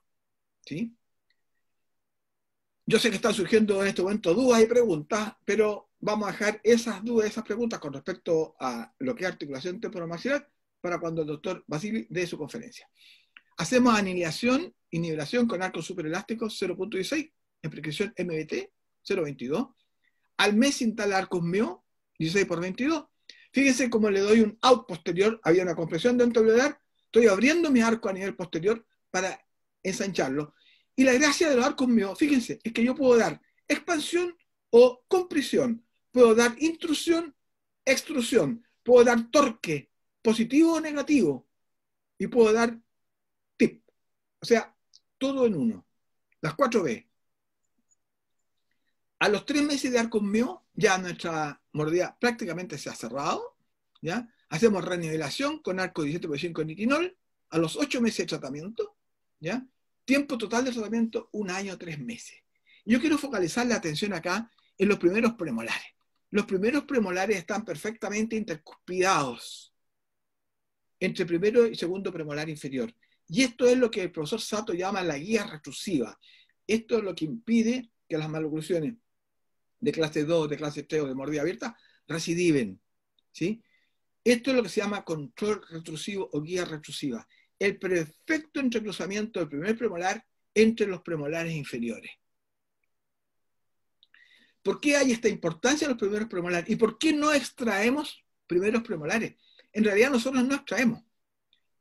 Yo sé que están surgiendo en este momento dudas y preguntas, pero vamos a dejar esas dudas, esas preguntas con respecto a lo que es articulación temporomaxilar para cuando el doctor Basili dé su conferencia. Hacemos aniliación y nivelación con arco superelástico 0.16 en prescripción MBT 0.22. Al mes sin tal arcos mío, 16 por 22. Fíjense cómo le doy un out posterior, había una compresión dentro del dar, estoy abriendo mi arco a nivel posterior para ensancharlo. Y la gracia de los arcos míos, fíjense, es que yo puedo dar expansión o compresión, puedo dar intrusión, extrusión, puedo dar torque positivo o negativo y puedo dar tip. O sea, todo en uno. Las cuatro B a los tres meses de arco mio ya nuestra mordida prácticamente se ha cerrado, ¿ya? Hacemos renivelación con arco 17% con nitinol a los ocho meses de tratamiento, ¿ya? Tiempo total de tratamiento, un año, tres meses. Yo quiero focalizar la atención acá en los primeros premolares. Los primeros premolares están perfectamente intercuspidados entre primero y segundo premolar inferior. Y esto es lo que el profesor Sato llama la guía retrusiva. Esto es lo que impide que las maloclusiones de clase 2, de clase 3 o de mordida abierta, recidiven. ¿sí? Esto es lo que se llama control retrusivo o guía retrusiva. El perfecto entrecruzamiento del primer premolar entre los premolares inferiores. ¿Por qué hay esta importancia de los primeros premolares? ¿Y por qué no extraemos primeros premolares? En realidad nosotros no extraemos.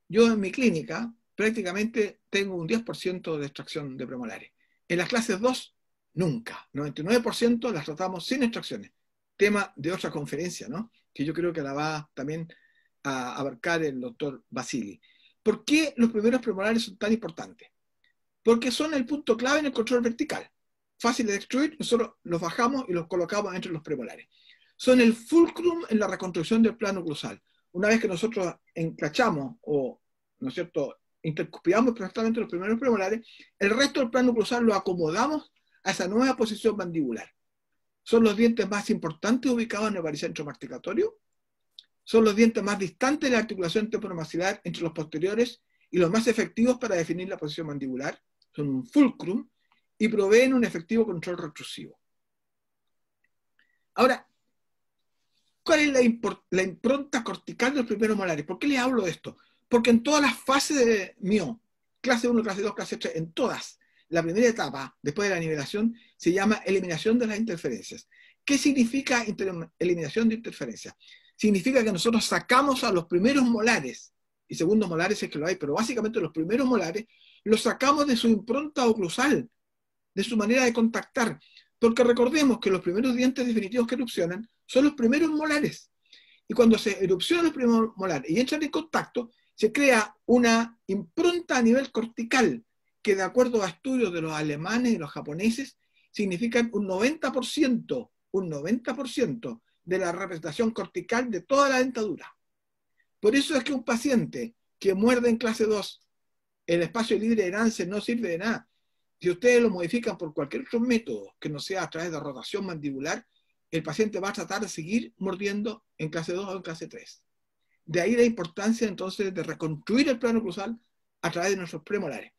Yo en mi clínica prácticamente tengo un 10% de extracción de premolares. En las clases 2 Nunca. 99% las tratamos sin extracciones. Tema de otra conferencia, ¿no? Que yo creo que la va también a abarcar el doctor Basili. ¿Por qué los primeros premolares son tan importantes? Porque son el punto clave en el control vertical. Fácil de destruir, nosotros los bajamos y los colocamos entre los premolares. Son el fulcrum en la reconstrucción del plano glosal. Una vez que nosotros encachamos o, ¿no es cierto?, intercupiamos perfectamente los primeros premolares, el resto del plano glosal lo acomodamos a esa nueva posición mandibular. Son los dientes más importantes ubicados en el baricentro masticatorio, son los dientes más distantes de la articulación temporomaxilar entre los posteriores y los más efectivos para definir la posición mandibular, son un fulcrum y proveen un efectivo control retrusivo. Ahora, ¿cuál es la, impronta cortical de los primeros molares? ¿Por qué les hablo de esto? Porque en todas las fases de mío, clase 1, clase 2, clase 3, en todas, la primera etapa, después de la nivelación, se llama eliminación de las interferencias. ¿Qué significa eliminación de interferencias? Significa que nosotros sacamos a los primeros molares, y segundos molares es que lo hay, pero básicamente los primeros molares los sacamos de su impronta oclusal, de su manera de contactar, porque recordemos que los primeros dientes definitivos que erupcionan son los primeros molares. Y cuando se erupcionan los primeros molares y entran en contacto, se crea una impronta a nivel cortical, que de acuerdo a estudios de los alemanes y los japoneses, significan un 90%, un 90% de la representación cortical de toda la dentadura. Por eso es que un paciente que muerde en clase 2, el espacio libre de lance no sirve de nada. Si ustedes lo modifican por cualquier otro método que no sea a través de rotación mandibular, el paciente va a tratar de seguir mordiendo en clase 2 o en clase 3. De ahí la importancia entonces de reconstruir el plano cruzal a través de nuestros premolares.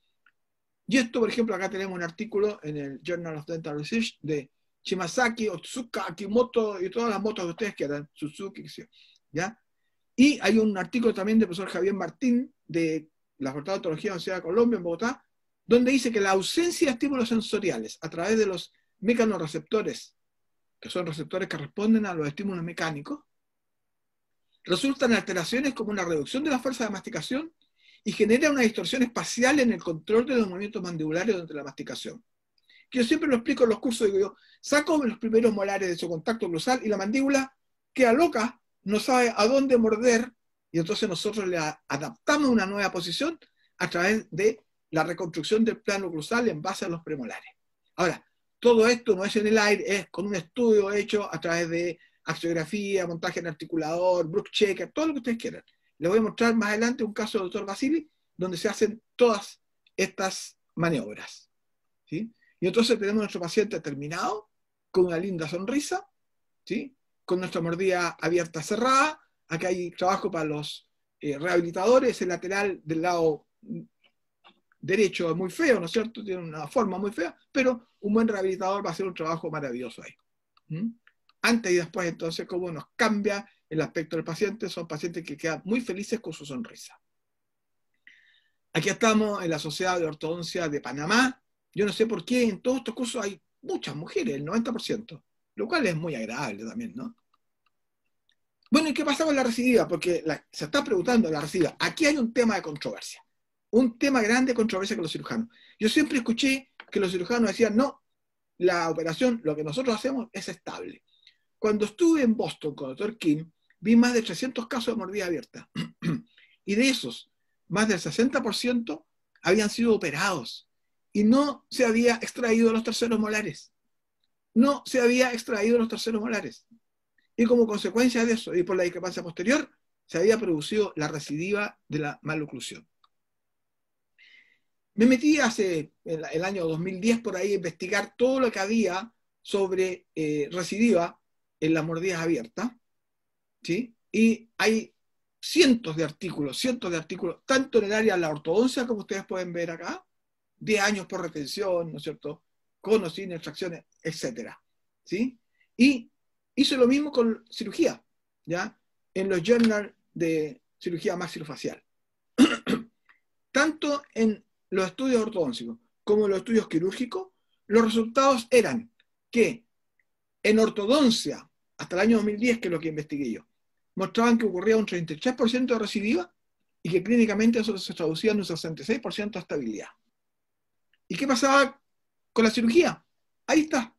Y esto, por ejemplo, acá tenemos un artículo en el Journal of Dental Research de Shimasaki, Otsuka, Akimoto y todas las motos de ustedes eran Suzuki, ¿ya? Y hay un artículo también del profesor Javier Martín de la Facultad de Odontología de la Universidad de Colombia, en Bogotá, donde dice que la ausencia de estímulos sensoriales a través de los mecanorreceptores, que son receptores que responden a los estímulos mecánicos, resultan alteraciones como una reducción de la fuerza de masticación, y genera una distorsión espacial en el control de los movimientos mandibulares durante la masticación. Que yo siempre lo explico en los cursos, digo yo, saco los primeros molares de su contacto glosal y la mandíbula queda loca, no sabe a dónde morder, y entonces nosotros le adaptamos una nueva posición a través de la reconstrucción del plano glosal en base a los premolares. Ahora, todo esto no es en el aire, es con un estudio hecho a través de axiografía, montaje en articulador, brook checker, todo lo que ustedes quieran. Les voy a mostrar más adelante un caso del doctor Basili, donde se hacen todas estas maniobras. ¿sí? Y entonces tenemos a nuestro paciente terminado, con una linda sonrisa, ¿sí? con nuestra mordida abierta cerrada. Acá hay trabajo para los eh, rehabilitadores, el lateral del lado derecho es muy feo, ¿no es cierto? Tiene una forma muy fea, pero un buen rehabilitador va a hacer un trabajo maravilloso ahí. ¿Mm? Antes y después, entonces, cómo nos cambia el aspecto del paciente, son pacientes que quedan muy felices con su sonrisa. Aquí estamos en la Sociedad de Ortodoncia de Panamá. Yo no sé por qué en todos estos cursos hay muchas mujeres, el 90%, lo cual es muy agradable también, ¿no? Bueno, ¿y qué pasa con la recidiva? Porque se está preguntando la recidiva. Aquí hay un tema de controversia, un tema grande de controversia con los cirujanos. Yo siempre escuché que los cirujanos decían, no, la operación, lo que nosotros hacemos es estable. Cuando estuve en Boston con el doctor Kim, vi más de 300 casos de mordida abierta. [clears throat] y de esos, más del 60% habían sido operados y no se había extraído los terceros molares. No se había extraído los terceros molares. Y como consecuencia de eso, y por la discapacidad posterior, se había producido la recidiva de la maloclusión. Me metí hace el año 2010 por ahí a investigar todo lo que había sobre eh, recidiva en las mordidas abiertas y hay cientos de artículos, cientos de artículos, tanto en el área de la ortodoncia, como ustedes pueden ver acá, de años por retención, ¿no es cierto? Con o sin extracciones, etc. ¿Sí? Y hizo lo mismo con cirugía, ¿ya? En los journals de cirugía maxilofacial. [clears throat] Tanto en los estudios ortodónticos como en los estudios quirúrgicos, los resultados eran que en ortodoncia, hasta el año 2010, que es lo que investigué yo, mostraban que ocurría un 33% de recidiva y que clínicamente eso se traducía en un 66% de estabilidad. ¿Y qué pasaba con la cirugía? Ahí está.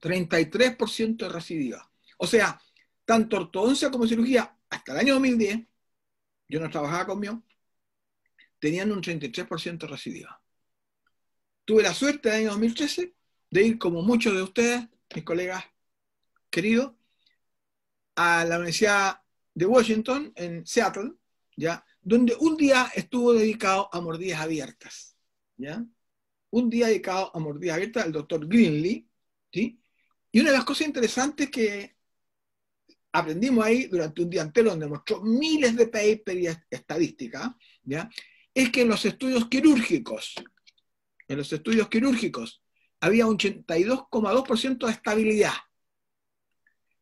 ...33% de recidiva. O sea, tanto ortodoncia como cirugía, hasta el año 2010, yo no trabajaba con tenían un 33% de recidiva. Tuve la suerte en el año 2013 de ir, como muchos de ustedes, mis colegas queridos, a la Universidad de Washington, en Seattle, ¿ya? donde un día estuvo dedicado a mordidas abiertas. ¿ya? Un día dedicado a mordidas abiertas el doctor Greenlee. ¿sí? Y una de las cosas interesantes que aprendimos ahí durante un día entero, donde mostró miles de papers y estadísticas, es que en los estudios quirúrgicos, en los estudios quirúrgicos, había un 82,2% de estabilidad.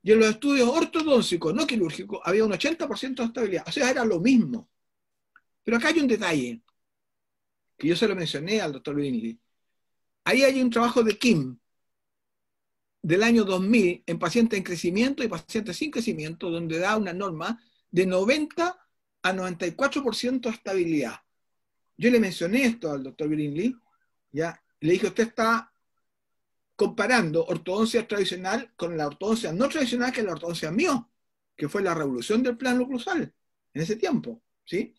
Y en los estudios ortodónticos, no quirúrgicos, había un 80% de estabilidad. O sea, era lo mismo. Pero acá hay un detalle, que yo se lo mencioné al doctor Winley. Ahí hay un trabajo de Kim del año 2000 en pacientes en crecimiento y pacientes sin crecimiento, donde da una norma de 90 a 94% de estabilidad. Yo le mencioné esto al doctor Greenlee, ya, le dije, usted está comparando ortodoncia tradicional con la ortodoncia no tradicional que es la ortodoncia mío, que fue la revolución del plano cruzal en ese tiempo, ¿sí?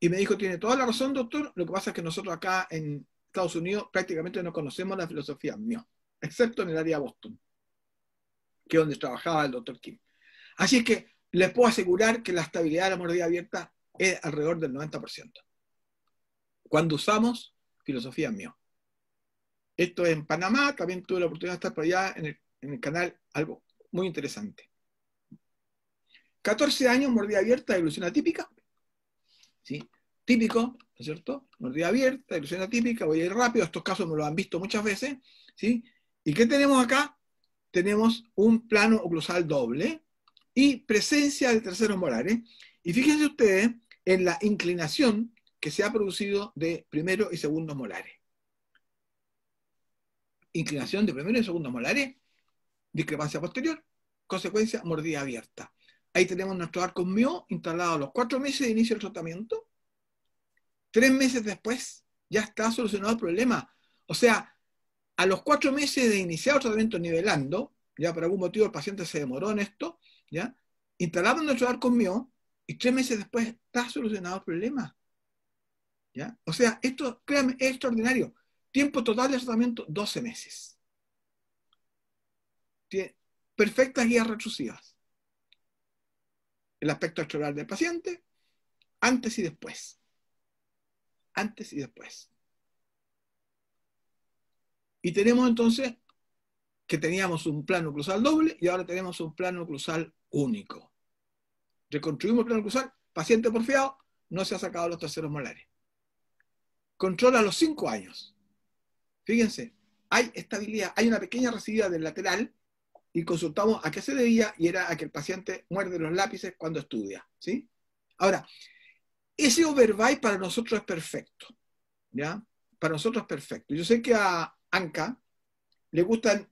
Y me dijo, tiene toda la razón, doctor, lo que pasa es que nosotros acá en Estados Unidos prácticamente no conocemos la filosofía mío, excepto en el área de Boston, que es donde trabajaba el doctor Kim. Así que les puedo asegurar que la estabilidad de la mordida abierta es alrededor del 90%. Cuando usamos filosofía mío. Esto en Panamá, también tuve la oportunidad de estar por allá en el, canal, algo muy interesante. 14 años, mordida abierta, evolución atípica. ¿Sí? Típico, ¿no es cierto? Mordida abierta, evolución atípica, voy a ir rápido, estos casos me lo han visto muchas veces. ¿sí? ¿Y qué tenemos acá? Tenemos un plano oclusal doble y presencia de terceros molares. Y fíjense ustedes en la inclinación que se ha producido de primero y segundo molares inclinación de primero y segundo molares, discrepancia posterior, consecuencia, mordida abierta. Ahí tenemos nuestro arco mío instalado a los cuatro meses de inicio del tratamiento. Tres meses después ya está solucionado el problema. O sea, a los cuatro meses de iniciar el tratamiento nivelando, ya por algún motivo el paciente se demoró en esto, ya instalamos nuestro arco mío y tres meses después está solucionado el problema. ¿Ya? O sea, esto, créanme, es extraordinario. Tiempo total de tratamiento, 12 meses. perfectas guías retrusivas. El aspecto extraoral del paciente, antes y después. Antes y después. Y tenemos entonces que teníamos un plano cruzal doble y ahora tenemos un plano cruzal único. Reconstruimos el plano cruzal, paciente porfiado, no se ha sacado los terceros molares. Controla los cinco años. Fíjense, hay estabilidad, hay una pequeña residuidad del lateral y consultamos a qué se debía y era a que el paciente muerde los lápices cuando estudia. ¿sí? Ahora, ese overbite para nosotros es perfecto. ¿ya? Para nosotros es perfecto. Yo sé que a Anka le gustan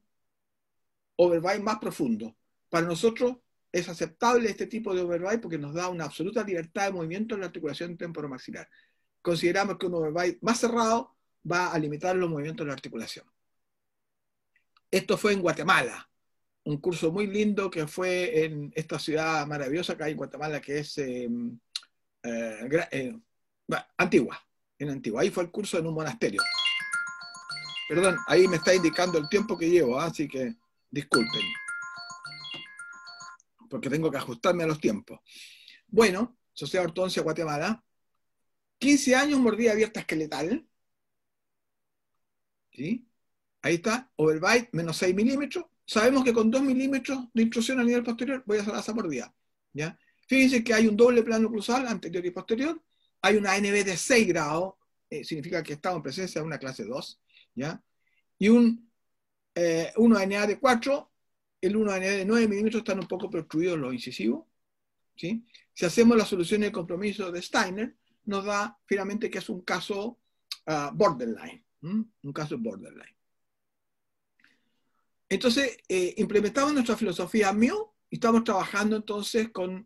overbite más profundo. Para nosotros es aceptable este tipo de overbite porque nos da una absoluta libertad de movimiento en la articulación temporomaxilar. Consideramos que un overbite más cerrado va a limitar los movimientos de la articulación. Esto fue en Guatemala, un curso muy lindo que fue en esta ciudad maravillosa que hay en Guatemala, que es em, eh, eh, Antigua, en Antigua. Ahí fue el curso en un monasterio. Perdón, ahí me está indicando el tiempo que llevo, ¿ah? así que disculpen, porque tengo que ajustarme a los tiempos. Bueno, Sociedad Hortensia Guatemala, 15 años mordida abierta esqueletal, ¿sí? Ahí está, overbite, menos 6 milímetros. Sabemos que con 2 milímetros de intrusión a nivel posterior voy a hacer la zapordía. ¿ya? Fíjense que hay un doble plano cruzal anterior y posterior. Hay una NB de 6 grados, eh, significa que estamos en presencia de una clase 2. ¿ya? Y un eh, 1 de 4, el 1 ANB de 9 milímetros están un poco protruidos los incisivos. ¿sí? Si hacemos la solución de compromiso de Steiner, nos da finalmente que es un caso ah, borderline un caso borderline. Entonces, eh, implementamos nuestra filosofía MIO y estamos trabajando entonces con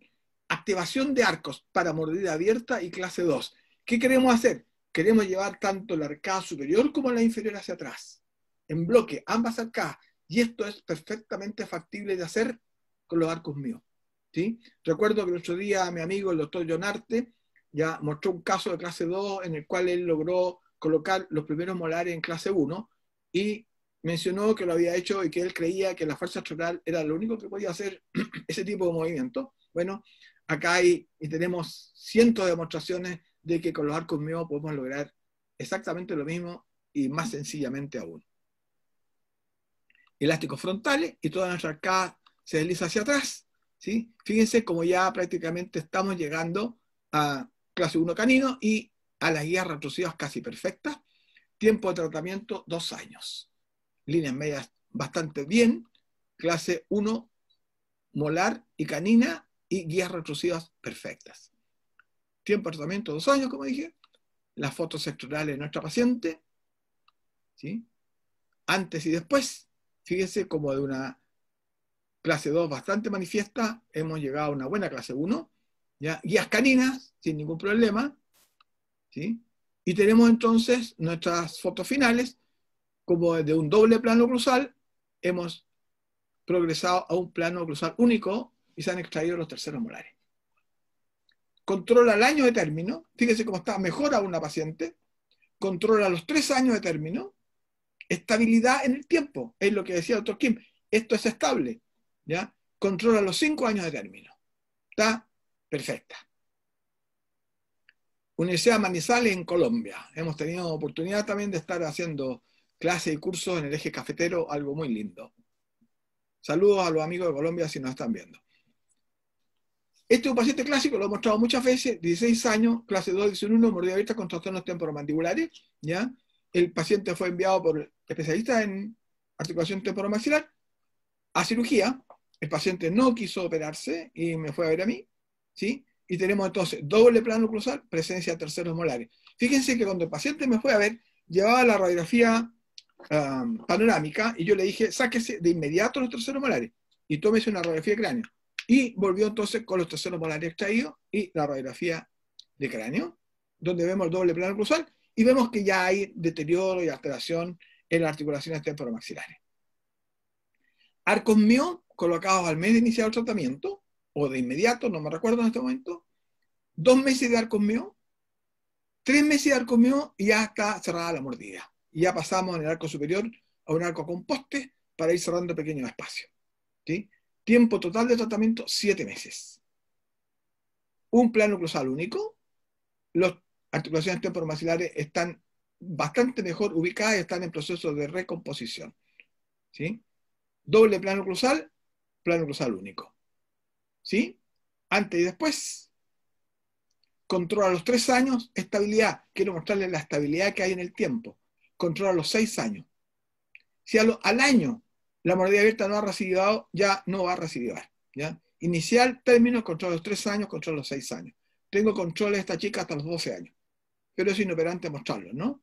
activación de arcos para mordida abierta y clase 2. ¿Qué queremos hacer? Queremos llevar tanto la arcada superior como la inferior hacia atrás, en bloque, ambas arcadas. Y esto es perfectamente factible de hacer con los arcos míos. ¿sí? Recuerdo que el otro día mi amigo, el doctor Jonarte, ya mostró un caso de clase 2 en el cual él logró colocar los primeros molares en clase 1 y mencionó que lo había hecho y que él creía que la fuerza astral era lo único que podía hacer [clears throat] ese tipo de movimiento. Bueno, acá hay, y tenemos cientos de demostraciones de que con los arcos míos podemos lograr exactamente lo mismo y más sencillamente aún. Elásticos frontales y toda nuestra arcada se desliza hacia atrás. ¿sí? Fíjense como ya prácticamente estamos llegando a clase 1 canino y a las guías retrocedidas casi perfectas. Tiempo de tratamiento, dos años. Líneas medias bastante bien. Clase 1, molar y canina y guías retrocedidas perfectas. Tiempo de tratamiento, dos años, como dije. Las fotos sectorales de nuestra paciente. ¿sí? Antes y después. fíjese como de una clase 2 bastante manifiesta, hemos llegado a una buena clase 1. ¿ya? Guías caninas, sin ningún problema. Y tenemos entonces nuestras fotos finales, como de un doble plano cruzal, hemos progresado a un plano cruzal único y se han extraído los terceros molares. Controla el año de término, fíjense cómo está, mejor mejora una paciente, controla los tres años de término, estabilidad en el tiempo, es lo que decía el doctor Kim, esto es estable, ¿ya? Controla los cinco años de término, está perfecta. Universidad Manizales en Colombia. Hemos tenido oportunidad también de estar haciendo clases y cursos en el eje cafetero, algo muy lindo. Saludos a los amigos de Colombia si nos están viendo. Este es un paciente clásico, lo he mostrado muchas veces, 16 años, clase 2, 11 mordida abierta con trastornos temporomandibulares, ¿ya? El paciente fue enviado por especialistas en articulación temporomaxilar a cirugía. El paciente no quiso operarse y me fue a ver a mí, ¿sí? y tenemos entonces doble plano cruzal, presencia de terceros molares. Fíjense que cuando el paciente me fue a ver, llevaba la radiografía um, panorámica y yo le dije, sáquese de inmediato los terceros molares y tómese una radiografía de cráneo. Y volvió entonces con los terceros molares extraídos y la radiografía de cráneo, donde vemos el doble plano cruzal y vemos que ya hay deterioro y alteración en las articulaciones temporomaxilares. Arcos míos colocados al mes de iniciar el tratamiento, o de inmediato, no me recuerdo en este momento, dos meses de arcos mío, tres meses de arcos y ya está cerrada la mordida. Y ya pasamos en el arco superior a un arco con para ir cerrando pequeños espacios. ¿sí? Tiempo total de tratamiento, siete meses. Un plano cruzal único. Las articulaciones temporomacilares están bastante mejor ubicadas y están en proceso de recomposición. Doble plano cruzal, plano cruzal único. ¿sí? Antes y después. Controla los tres años, estabilidad. Quiero mostrarles la estabilidad que hay en el tiempo. Controla los seis años. Si al, año la mordida abierta no ha recibido, ya no va a residuar. ¿ya? Inicial, término, control los tres años, control los seis años. Tengo control de esta chica hasta los 12 años. Pero es inoperante mostrarlo, ¿no?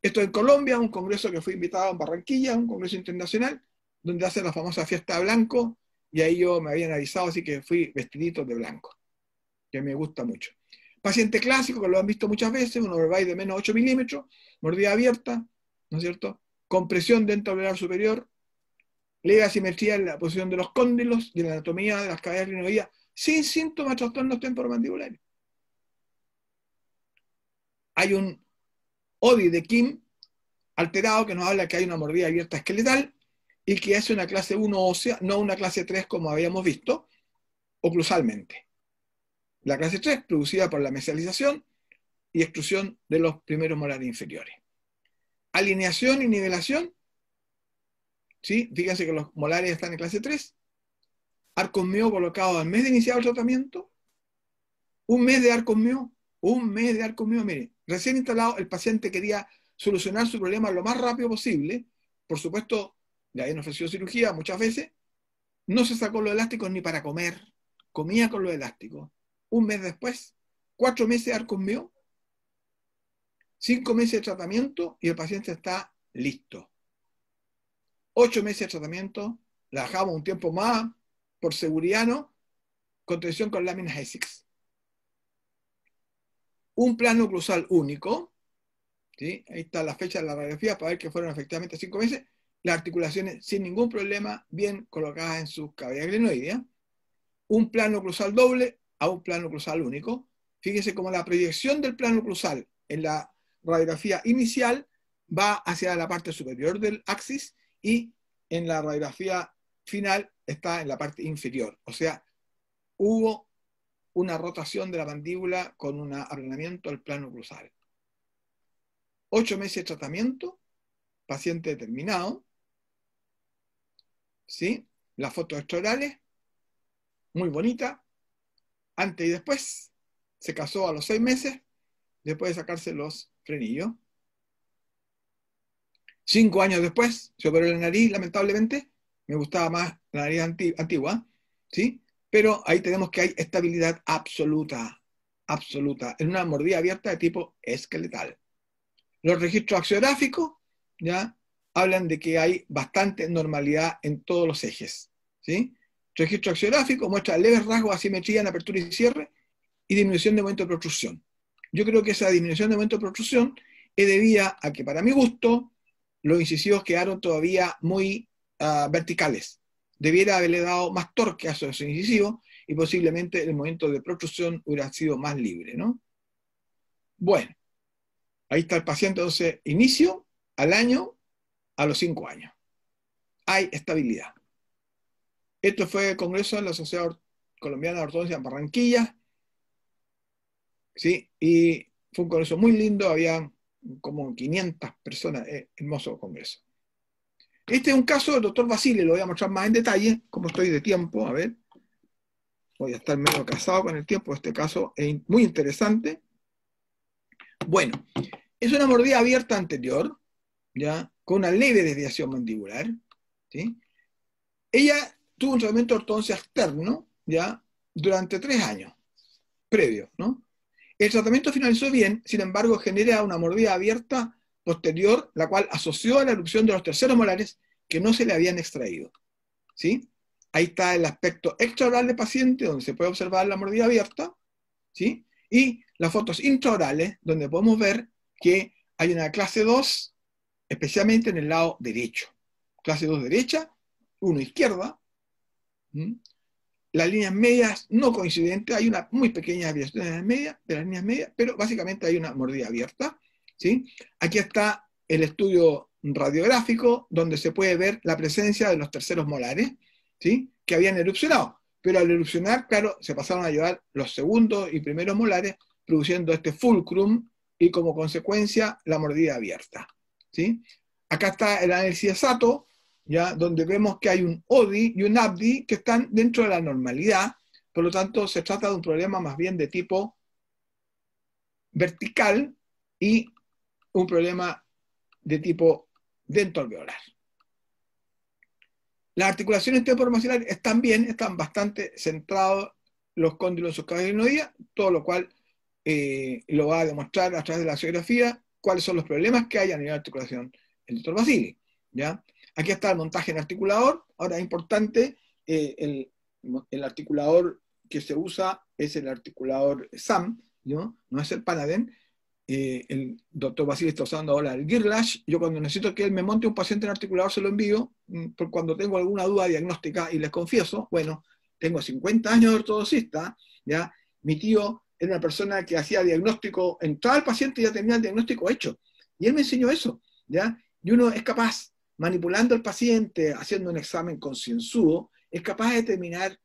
Esto en Colombia, un congreso que fui invitado en Barranquilla, un congreso internacional, donde hace la famosa fiesta blanco, y ahí yo me había avisado, así que fui vestidito de blanco, que me gusta mucho. Paciente clásico, que lo han visto muchas veces, un overbite de menos 8 milímetros, mordida abierta, ¿no es cierto? Compresión dentro del superior, leve asimetría en la posición de los cóndilos de la anatomía de las cavidades glenoideas, sin síntomas trastornos temporomandibulares. Hay un ODI de Kim alterado que nos habla que hay una mordida abierta esqueletal y que es una clase 1 ósea, no una clase 3 como habíamos visto, oclusalmente. La clase 3 producida por la mesialización y extrusión de los primeros molares inferiores. Alineación y nivelación. ¿sí? Fíjense que los molares están en clase 3. Arcos mio colocado al mes de iniciado el tratamiento. Un mes de arcos mío, Un mes de arcos mio. Mire, recién instalado, el paciente quería solucionar su problema lo más rápido posible. Por supuesto, le habían ofrecido cirugía muchas veces, no se sacó los elásticos ni para comer, comía con los elásticos. Un mes después, cuatro meses de arcos cinco meses de tratamiento y el paciente está listo. Ocho meses de tratamiento, la dejamos un tiempo más, por seguridad no, contención con láminas 6 Un plano cruzal único, ¿sí? ahí está la fecha de la radiografía para ver que fueron efectivamente cinco meses, las articulaciones sin ningún problema, bien colocadas en sus cavidades glenoidea, un plano cruzal doble a un plano cruzal único. Fíjese cómo la proyección del plano cruzal en la radiografía inicial va hacia la parte superior del axis y en la radiografía final está en la parte inferior. O sea, hubo una rotación de la mandíbula con un aplanamiento al plano cruzal. Ocho meses de tratamiento, paciente determinado, ¿sí? Las fotos estorales, muy bonita, antes y después. Se casó a los seis meses, después de sacarse los frenillos. Cinco años después, se operó la nariz, lamentablemente. Me gustaba más la nariz antigua, ¿sí? Pero ahí tenemos que hay estabilidad absoluta, absoluta, en una mordida abierta de tipo esqueletal. Los registros axiográficos, ¿ya? hablan de que hay bastante normalidad en todos los ejes. ¿sí? Registro axiográfico muestra leves rasgos de asimetría en apertura y cierre y disminución de momento de protrusión. Yo creo que esa disminución de momento de protrusión es debida a que, para mi gusto, los incisivos quedaron todavía muy ah, verticales. Debiera haberle dado más torque a esos incisivos y posiblemente el momento de protrusión hubiera sido más libre, ¿no? Bueno, ahí está el paciente, entonces, inicio al año, a los cinco años. Hay estabilidad. Esto fue el Congreso de la Sociedad Colombiana de Ortodoncia en Barranquilla. ¿sí? Y fue un congreso muy lindo, había como 500 personas, eh, hermoso congreso. Este es un caso del doctor Basile, lo voy a mostrar más en detalle, como estoy de tiempo, a ver. Voy a estar menos casado con el tiempo, este caso es muy interesante. Bueno, es una mordida abierta anterior, ¿ya? con una leve desviación mandibular. Ella tuvo un tratamiento de externo ya durante tres años previo. El tratamiento finalizó bien, sin embargo, genera una mordida abierta posterior, la cual asoció a la erupción de los terceros molares que no se le habían extraído. ¿sí? Ahí está el aspecto extraoral del paciente, donde se puede observar la mordida abierta, ¿sí? y las fotos intraorales, donde podemos ver que hay una clase 2 especialmente en el lado derecho. Clase 2 derecha, 1 izquierda. Las líneas medias no coincidentes, hay una muy pequeña variación de las, líneas medias, pero básicamente hay una mordida abierta. ¿sí? Aquí está el estudio radiográfico donde se puede ver la presencia de los terceros molares ¿sí? que habían erupcionado. Pero al erupcionar, claro, se pasaron a llevar los segundos y primeros molares, produciendo este fulcrum y como consecuencia la mordida abierta. Acá está el análisis Sato, ¿ya? donde vemos que hay un ODI y un ABDI que están dentro de la normalidad, por lo tanto se trata de un problema más bien de tipo vertical y un problema de tipo alveolar. Las articulaciones temporomandibulares están bien, están bastante centrados los cóndilos en sus todo lo cual eh, lo va a demostrar a través de la geografía cuáles son los problemas que hay a nivel de articulación el doctor Basili. ¿ya? Aquí está el montaje en articulador. Ahora es importante, eh, el, articulador que se usa es el articulador SAM, ¿no? no es el Panaden. Eh, el doctor Basili está usando ahora el Girlash. Yo cuando necesito que él me monte un paciente en articulador se lo envío, mm, por cuando tengo alguna duda diagnóstica y les confieso, bueno, tengo 50 años de ortodocista, ¿ya? mi tío era una persona que hacía diagnóstico, todo el paciente y ya tenía el diagnóstico hecho. Y él me enseñó eso, ¿ya? Y uno es capaz, manipulando al paciente, haciendo un examen concienzudo, es capaz de determinar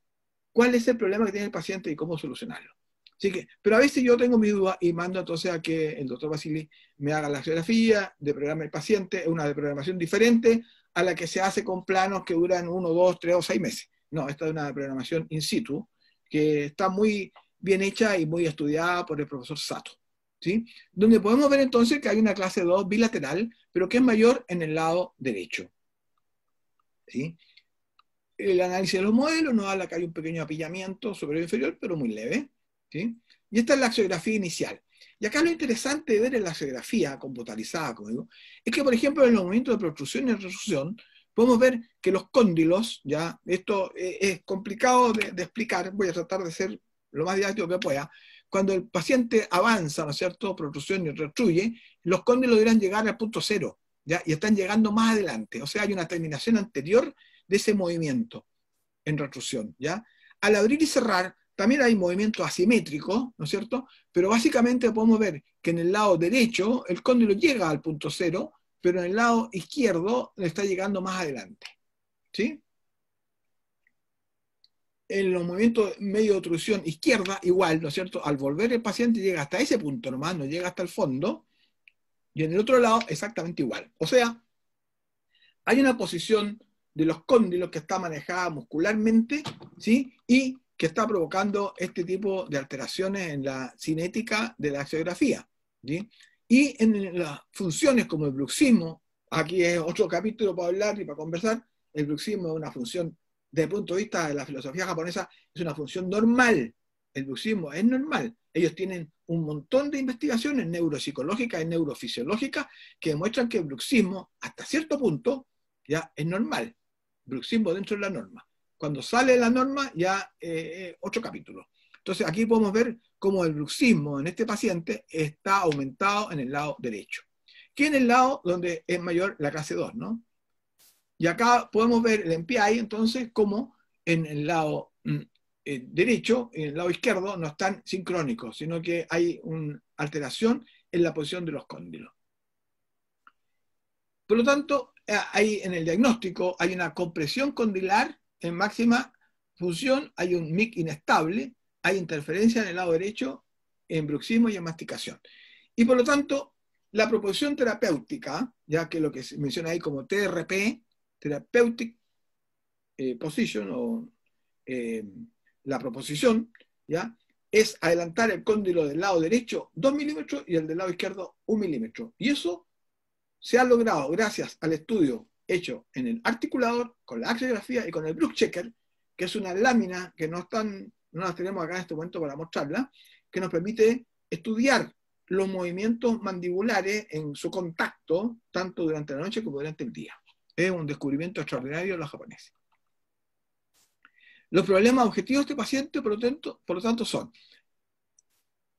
cuál es el problema que tiene el paciente y cómo solucionarlo. Así que, pero a veces yo tengo mi duda y mando entonces a que el doctor Basili me haga la de programa el paciente, es una programación diferente a la que se hace con planos que duran uno, dos, tres o seis meses. No, esta es una programación in situ que está muy bien hecha y muy estudiada por el profesor Sato. ¿sí? Donde podemos ver entonces que hay una clase 2 bilateral, pero que es mayor en el lado derecho. El análisis de los modelos nos habla que hay un pequeño apillamiento superior inferior, pero muy leve. Y esta es la axiografía inicial. Y acá lo interesante de ver en la axiografía computarizada, como digo, es que, por ejemplo, en los momentos de protrusión y resolución, podemos ver que los cóndilos, ya, esto eh, es complicado de, explicar, voy a tratar de ser lo más didáctico que pueda, cuando el paciente avanza, ¿no es cierto?, protrusión y retruye, los cóndilos deberán llegar al punto cero, ¿ya? Y están llegando más adelante, o sea, hay una terminación anterior de ese movimiento en retrusión, ¿ya? Al abrir y cerrar, también hay movimiento asimétrico, ¿no es cierto? Pero básicamente podemos ver que en el lado derecho el cóndilo llega al punto cero, pero en el lado izquierdo le está llegando más adelante, ¿sí? en los movimientos medio de obstrucción izquierda, igual, ¿no es cierto? Al volver el paciente llega hasta ese punto nomás, no llega hasta el fondo, y en el otro lado exactamente igual. O sea, hay una posición de los cóndilos que está manejada muscularmente, ¿sí? Y que está provocando este tipo de alteraciones en la cinética de la axiografía, ¿sí? Y en las funciones como el bruxismo, aquí es otro capítulo para hablar y para conversar, el bruxismo es una función desde el punto de vista de la filosofía japonesa, es una función normal. El bruxismo es normal. Ellos tienen un montón de investigaciones neuropsicológicas y neurofisiológicas que demuestran que el bruxismo, hasta cierto punto, ya es normal. Bruxismo dentro de la norma. Cuando sale la norma, ya eh, eh otro capítulo. Entonces, aquí podemos ver cómo el bruxismo en este paciente está aumentado en el lado derecho. Que en el lado donde es mayor la clase 2, ¿no? Y acá podemos ver el MPI entonces como en el lado mm, eh, derecho en el lado izquierdo no están sincrónicos, sino que hay una alteración en la posición de los cóndilos. Por lo tanto, hay, eh, en el diagnóstico hay una compresión condilar en máxima función, hay un MIC inestable, hay interferencia en el lado derecho, en bruxismo y en masticación. Y por lo tanto, la proporción terapéutica, ya que lo que se menciona ahí como TRP, therapeutic eh, position o eh, la proposición, ¿ya? Es adelantar el cóndilo del lado derecho 2 milímetros y el del lado izquierdo 1 milímetro. Y eso se ha logrado gracias al estudio hecho en el articulador, con la axiografía y con el brook checker, que es una lámina que no, están, no las tenemos acá en este momento para mostrarla, que nos permite estudiar los movimientos mandibulares en su contacto, tanto durante la noche como durante el día. Es un descubrimiento extraordinario de los japoneses. Los problemas objetivos de este paciente, por lo tanto, son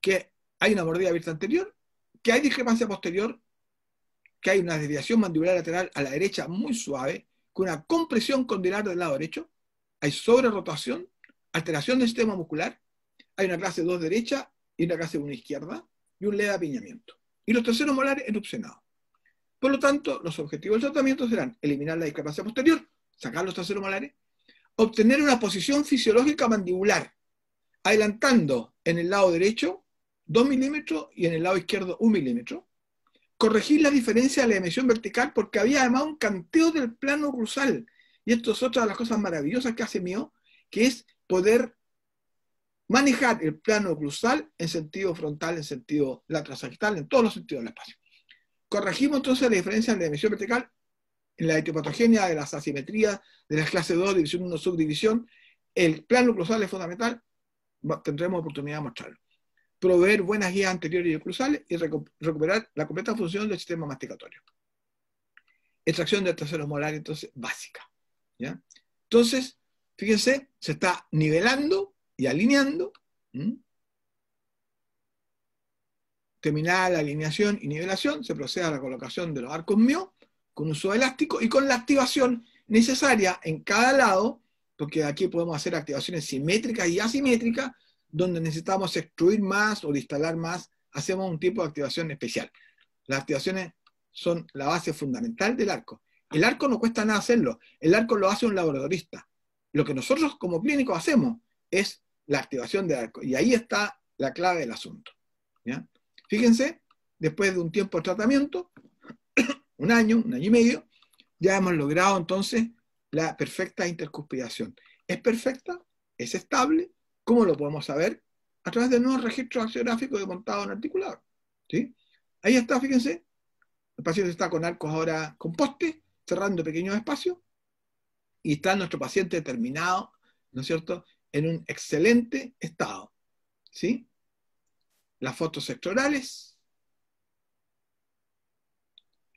que hay una mordida abierta anterior, que hay discrepancia posterior, que hay una desviación mandibular lateral a la derecha muy suave, con una compresión condilar del lado derecho, hay sobrerotación, alteración del sistema muscular, hay una clase 2 derecha y una clase 1 izquierda, y un leve apiñamiento. Y los terceros molares erupcionados. Por lo tanto, los objetivos del tratamiento serán eliminar la discapacidad posterior, sacar los traseros molares, obtener una posición fisiológica mandibular, adelantando en el lado derecho 2 milímetros y en el lado izquierdo 1 milímetro, corregir la diferencia de la emisión vertical porque había además un canteo del plano cruzal. Y esto es otra de las cosas maravillosas que hace mío, que es poder manejar el plano cruzal en sentido frontal, en sentido lateral, en todos los sentidos del espacio. Corregimos entonces la diferencia en la dimensión vertical, en la etiopatogenia de las asimetrías de las clase 2, división 1, subdivisión. El plano cruzal es fundamental, tendremos oportunidad de mostrarlo. Proveer buenas guías anteriores y cruzales y recuperar la completa función del sistema masticatorio. Extracción del tercero molar, entonces, básica. Entonces, fíjense, se está nivelando y alineando Terminada la alineación y nivelación, se procede a la colocación de los arcos mio con uso elástico y con la activación necesaria en cada lado, porque aquí podemos hacer activaciones simétricas y asimétricas, donde necesitamos extruir más o instalar más, hacemos un tipo de activación especial. Las activaciones son la base fundamental del arco. El arco no cuesta nada hacerlo, el arco lo hace un laboratorista. Lo que nosotros como clínicos hacemos es la activación del arco, y ahí está la clave del asunto. ¿ya? Fíjense, después de un tiempo de tratamiento, [coughs] un año, un año y medio, ya hemos logrado entonces la perfecta intercuspidación. ¿Es perfecta? ¿Es estable? ¿Cómo lo podemos saber? A través del nuevo registro axiográfico de montado en articulador. ¿sí? Ahí está, fíjense. El paciente está con arcos ahora con poste, cerrando pequeños espacios, y está nuestro paciente terminado, ¿no es cierto?, en un excelente estado. ¿Sí? las fotos sectorales,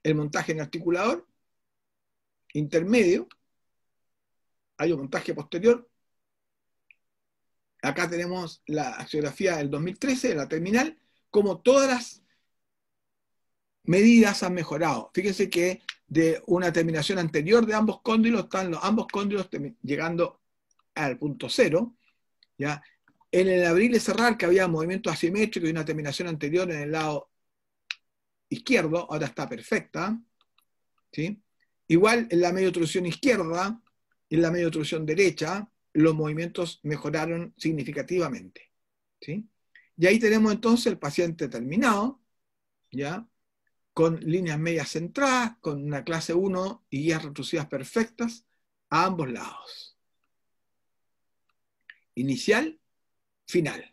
el montaje en articulador, intermedio, hay un montaje posterior. Acá tenemos la axiografía del 2013, de la terminal, como todas las medidas han mejorado. Fíjense que de una terminación anterior de ambos cóndilos están los, ambos cóndilos llegando al punto cero, ¿ya? En el abril y cerrar, que había movimiento asimétrico y una terminación anterior en el lado izquierdo, ahora está perfecta. Igual en la media izquierda y en la media derecha, los movimientos mejoraron significativamente. Y ahí tenemos entonces el paciente terminado, ¿ya? con líneas medias centradas, con una clase 1 y guías retrucidas perfectas a ambos lados. Inicial final.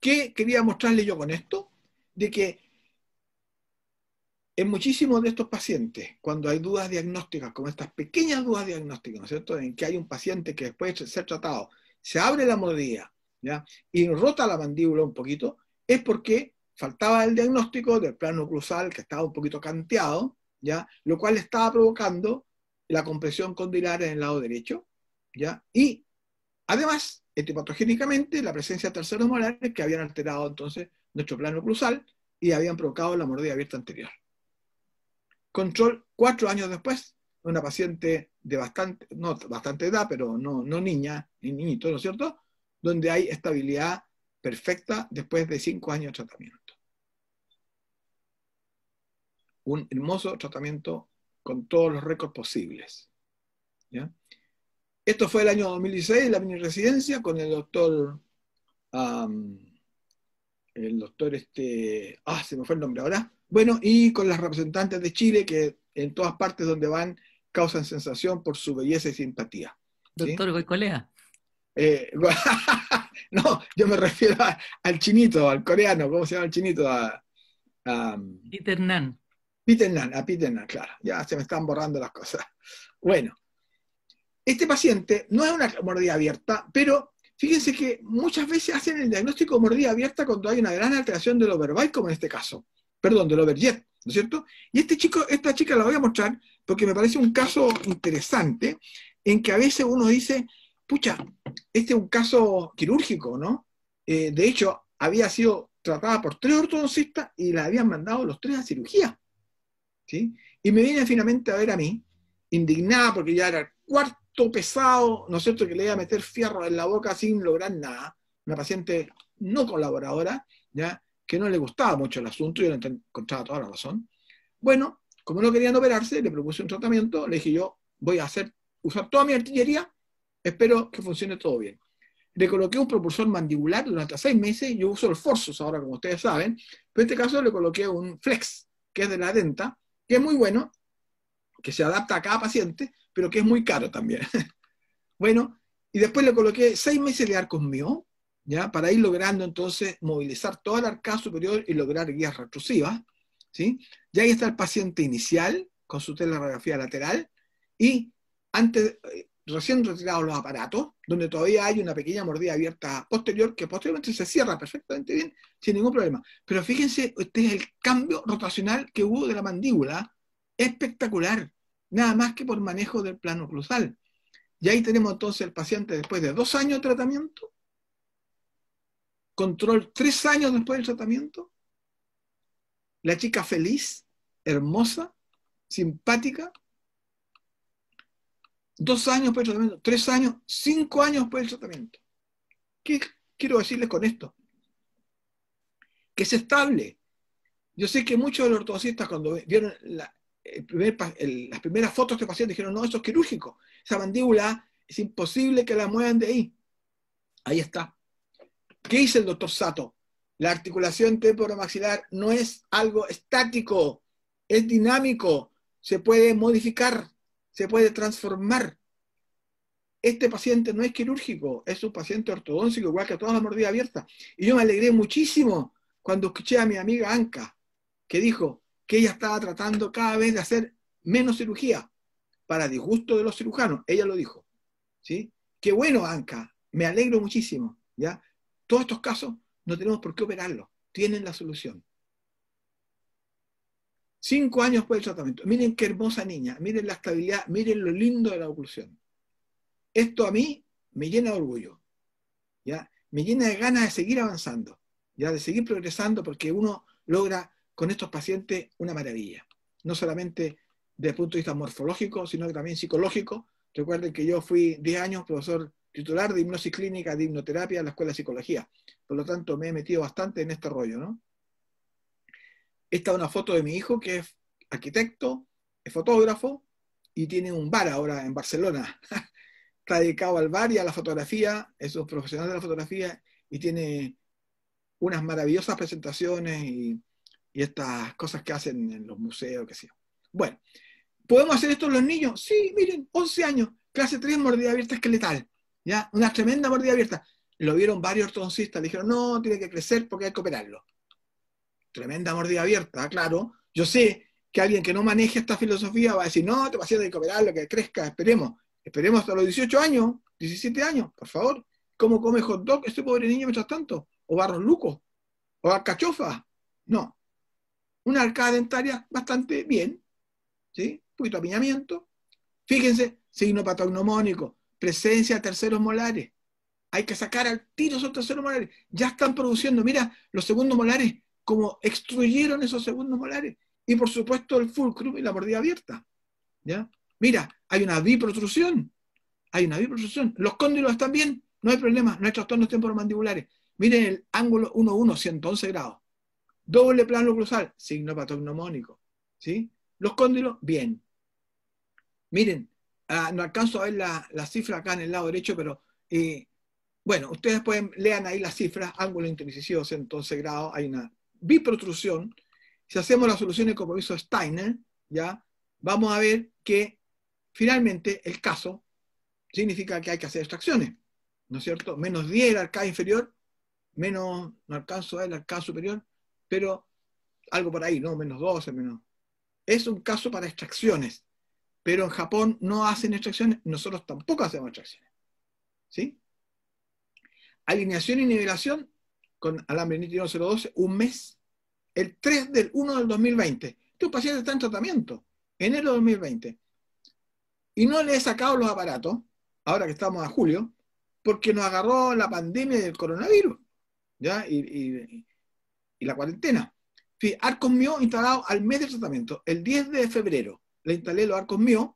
¿Qué quería mostrarle yo con esto? De que en muchísimos de estos pacientes, cuando hay dudas diagnósticas, como estas pequeñas dudas diagnósticas, ¿no es cierto?, en que hay un paciente que después de ser tratado se abre la mordida ¿ya? y rota la mandíbula un poquito, es porque faltaba el diagnóstico del plano cruzal que estaba un poquito canteado, ¿ya? lo cual estaba provocando la compresión condilar en el lado derecho ¿ya? y Además, etipatogénicamente, la presencia de terceros molares que habían alterado entonces nuestro plano cruzal y habían provocado la mordida abierta anterior. Control, cuatro años después, una paciente de bastante, no, bastante edad, pero no, no niña, ni niñito, ¿no es cierto? Donde hay estabilidad perfecta después de cinco años de tratamiento. Un hermoso tratamiento con todos los récords posibles. ¿ya? Esto fue el año 2016, la mini residencia con el doctor. el doctor este. Ah, se me fue el nombre ahora. Bueno, y con las representantes de Chile que en todas partes donde van causan sensación por su belleza y simpatía. Doctor Goicolea. Eh, [laughs] no, yo me refiero al chinito, al coreano, ¿cómo se llama el chinito? a, Peter Nan. Peter Nan, a Peter Nan, claro. Ya se me están borrando las cosas. Bueno, este paciente no es una mordida abierta, pero fíjense que muchas veces hacen el diagnóstico mordida abierta cuando hay una gran alteración de del overbite, como en este caso, perdón, del overjet, ¿no es cierto? Y este chico, esta chica la voy a mostrar porque me parece un caso interesante en que a veces uno dice, pucha, este es un caso quirúrgico, ¿no? Eh, de hecho, había sido tratada por tres ortodoncistas y la habían mandado los tres a cirugía. ¿sí? Y me viene finalmente a ver a mí, indignada porque ya era el cuarto pesado, ¿no es cierto?, que le iba a meter fierro en la boca sin lograr nada. Una paciente no colaboradora, ¿ya? que no le gustaba mucho el asunto, yo le encontraba toda la razón. Bueno, como no querían operarse, le propuse un tratamiento, le dije yo, voy a hacer, usar toda mi artillería, espero que funcione todo bien. Le coloqué un propulsor mandibular durante seis meses, yo uso el Forzos ahora, como ustedes saben, pero en este caso le coloqué un Flex, que es de la Denta, que es muy bueno, que se adapta a cada paciente, pero que es muy caro también. [laughs] bueno, y después le coloqué seis meses de arcos mío, ¿ya? Para ir logrando entonces movilizar todo el arcado superior y lograr guías retrusivas, ¿sí? Ya ahí está el paciente inicial con su teleradiografía lateral y antes, eh, recién retirados los aparatos, donde todavía hay una pequeña mordida abierta posterior que posteriormente se cierra perfectamente bien sin ningún problema. Pero fíjense, este es el cambio rotacional que hubo de la mandíbula, espectacular nada más que por manejo del plano cruzal. Y ahí tenemos entonces el paciente después de dos años de tratamiento, control tres años después del tratamiento, la chica feliz, hermosa, simpática, dos años después del tratamiento, tres años, cinco años después del tratamiento. ¿Qué quiero decirles con esto? Que es estable. Yo sé que muchos de los ortodoxistas cuando vieron la, las primeras fotos de este paciente dijeron, no, eso es quirúrgico. Esa mandíbula es imposible que la muevan de ahí. Ahí está. ¿Qué dice el doctor Sato? La articulación temporomaxilar no es algo estático, es dinámico, se puede modificar, se puede transformar. Este paciente no es quirúrgico, es un paciente ortodóntico, igual que todas las mordidas abiertas. Y yo me alegré muchísimo cuando escuché a mi amiga Anka, que dijo, que ella estaba tratando cada vez de hacer menos cirugía, para disgusto de los cirujanos, ella lo dijo. ¿sí? Qué bueno, Anca, me alegro muchísimo. ¿ya? Todos estos casos no tenemos por qué operarlos, tienen la solución. Cinco años después del tratamiento. Miren qué hermosa niña, miren la estabilidad, miren lo lindo de la oclusión. Esto a mí me llena de orgullo, ¿ya? me llena de ganas de seguir avanzando, ¿ya? de seguir progresando, porque uno logra con estos pacientes una maravilla. No solamente desde el punto de vista morfológico, sino también psicológico. Recuerden que yo fui 10 años profesor titular de hipnosis clínica, de hipnoterapia en la Escuela de Psicología. Por lo tanto, me he metido bastante en este rollo, ¿no? Esta es una foto de mi hijo que es arquitecto, es fotógrafo y tiene un bar ahora en Barcelona. [laughs] Está dedicado al bar y a la fotografía, es un profesional de la fotografía y tiene unas maravillosas presentaciones y y estas cosas que hacen en los museos, qué sé yo. Bueno, ¿podemos hacer esto los niños? Sí, miren, 11 años, clase 3, mordida abierta esqueletal, ¿ya? Una tremenda mordida abierta. Lo vieron varios ortodoncistas, dijeron, no, tiene que crecer porque hay que operarlo. Tremenda mordida abierta, claro. Yo sé que alguien que no maneje esta filosofía va a decir, no, te a hacer que operarlo, que crezca, esperemos. Esperemos hasta los 18 años, 17 años, por favor. ¿Cómo come hot dog este pobre niño mientras tanto? ¿O barro luco? ¿O cachofa. No, una arcada dentaria bastante bien, ¿sí? un poquito de apiñamiento. Fíjense, signo patognomónico, presencia de terceros molares. Hay que sacar al tiro esos terceros molares. Ya están produciendo, mira, los segundos molares, como extruyeron esos segundos molares. Y por supuesto el fulcrum y la mordida abierta. ¿ya? Mira, hay una biprotrusión. Hay una biprotrusión. Los cóndilos están bien, no hay problema, nuestros tornos temporomandibulares. Miren el ángulo 1-1, 111 grados. Doble plano cruzal, signo patognomónico. ¿sí? Los cóndilos, bien. Miren, ah, no alcanzo a ver la, cifra acá en el lado derecho, pero eh, bueno, ustedes pueden, lean ahí las cifras, ángulo internicioso, entonces grados, hay una biprotrusión. Si hacemos las soluciones como hizo Steiner, ya vamos a ver que finalmente el caso significa que hay que hacer extracciones, ¿no es cierto? Menos 10 el arcada inferior, menos, no alcanzo a ver el arcada superior, pero algo por ahí, ¿no? Menos 12, menos. Es un caso para extracciones, pero en Japón no hacen extracciones, nosotros tampoco hacemos extracciones. ¿Sí? Alineación y nivelación con alambre nitrino 012, un mes. El 3 del 1 del 2020. Este paciente está en tratamiento, enero del 2020. Y no le he sacado los aparatos, ahora que estamos a julio, porque nos agarró la pandemia del coronavirus. ¿ya? y y la cuarentena. arcos míos instalados al mes de tratamiento. El 10 de febrero le instalé los arcos míos.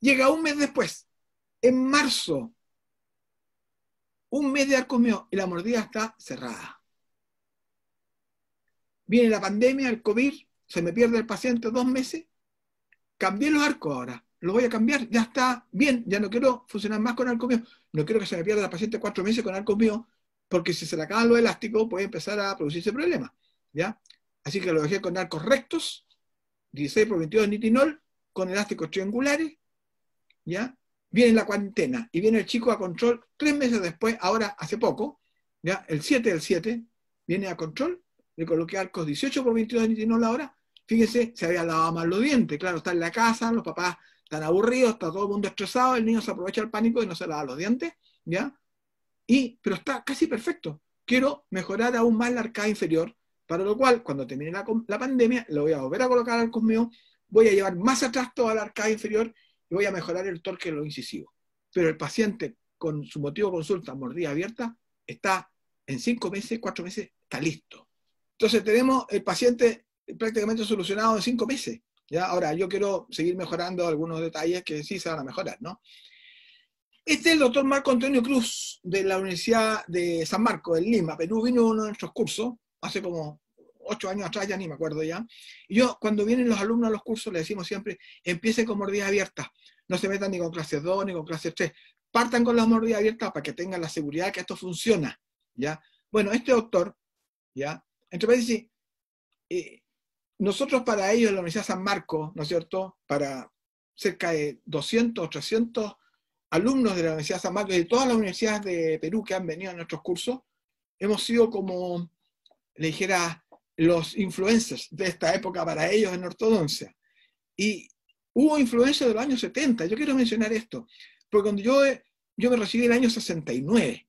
Llega un mes después, en marzo, un mes de arcos míos y la mordida está cerrada. Viene la pandemia, el COVID, se me pierde el paciente dos meses. Cambié los arcos ahora, los voy a cambiar, ya está bien, ya no quiero funcionar más con arcos míos. No quiero que se me pierda el paciente cuatro meses con arcos mío porque si se le acaban los elásticos puede empezar a producirse problemas. ¿ya? Así que lo dejé con arcos rectos, 16 por 22 nitinol, con elásticos triangulares, ¿ya? Viene la cuarentena y viene el chico a control tres meses después, ahora hace poco, ¿ya? El 7 del 7, viene a control, le coloqué arcos 18 por 22 nitinol ahora, fíjense, se había lavado mal los dientes, claro, está en la casa, los papás están aburridos, está todo el mundo estresado, el niño se aprovecha el pánico y no se lava los dientes, ¿ya? pero está casi perfecto. Quiero mejorar aún más la arcada inferior, para lo cual, cuando termine la, pandemia, lo voy a volver a colocar al cosmeo, voy a llevar más atrás toda la arcada inferior y voy a mejorar el torque de los incisivos. Pero el paciente con su motivo de consulta, mordida abierta, está en cinco meses, cuatro meses, está listo. Entonces tenemos el paciente prácticamente solucionado en cinco meses. ¿ya? Ahora, yo quiero seguir mejorando algunos detalles que sí se van a mejorar, ¿no? Este es el doctor Marco Antonio Cruz de la Universidad de San Marco en Lima, Perú. Vino uno de nuestros cursos hace como ocho años atrás, ya ni me acuerdo ya. Y yo, cuando vienen los alumnos a los cursos, les decimos siempre, empiecen con mordidas abiertas. No se metan ni con clase 2 ni con clase 3. Partan con las mordidas abiertas para que tengan la seguridad que esto funciona. ¿ya? Bueno, este doctor, ¿ya? entre países, eh, nosotros para ellos, la Universidad de San Marco, ¿no es cierto? Para cerca de 200 o 300 alumnos de la Universidad San Marcos y de todas las universidades de Perú que han venido a nuestros cursos, hemos sido como, le dijera, los influencers de esta época para ellos en ortodoncia. Y hubo influencia de los años 70. Yo quiero mencionar esto, porque cuando yo, yo me recibí en el año 69,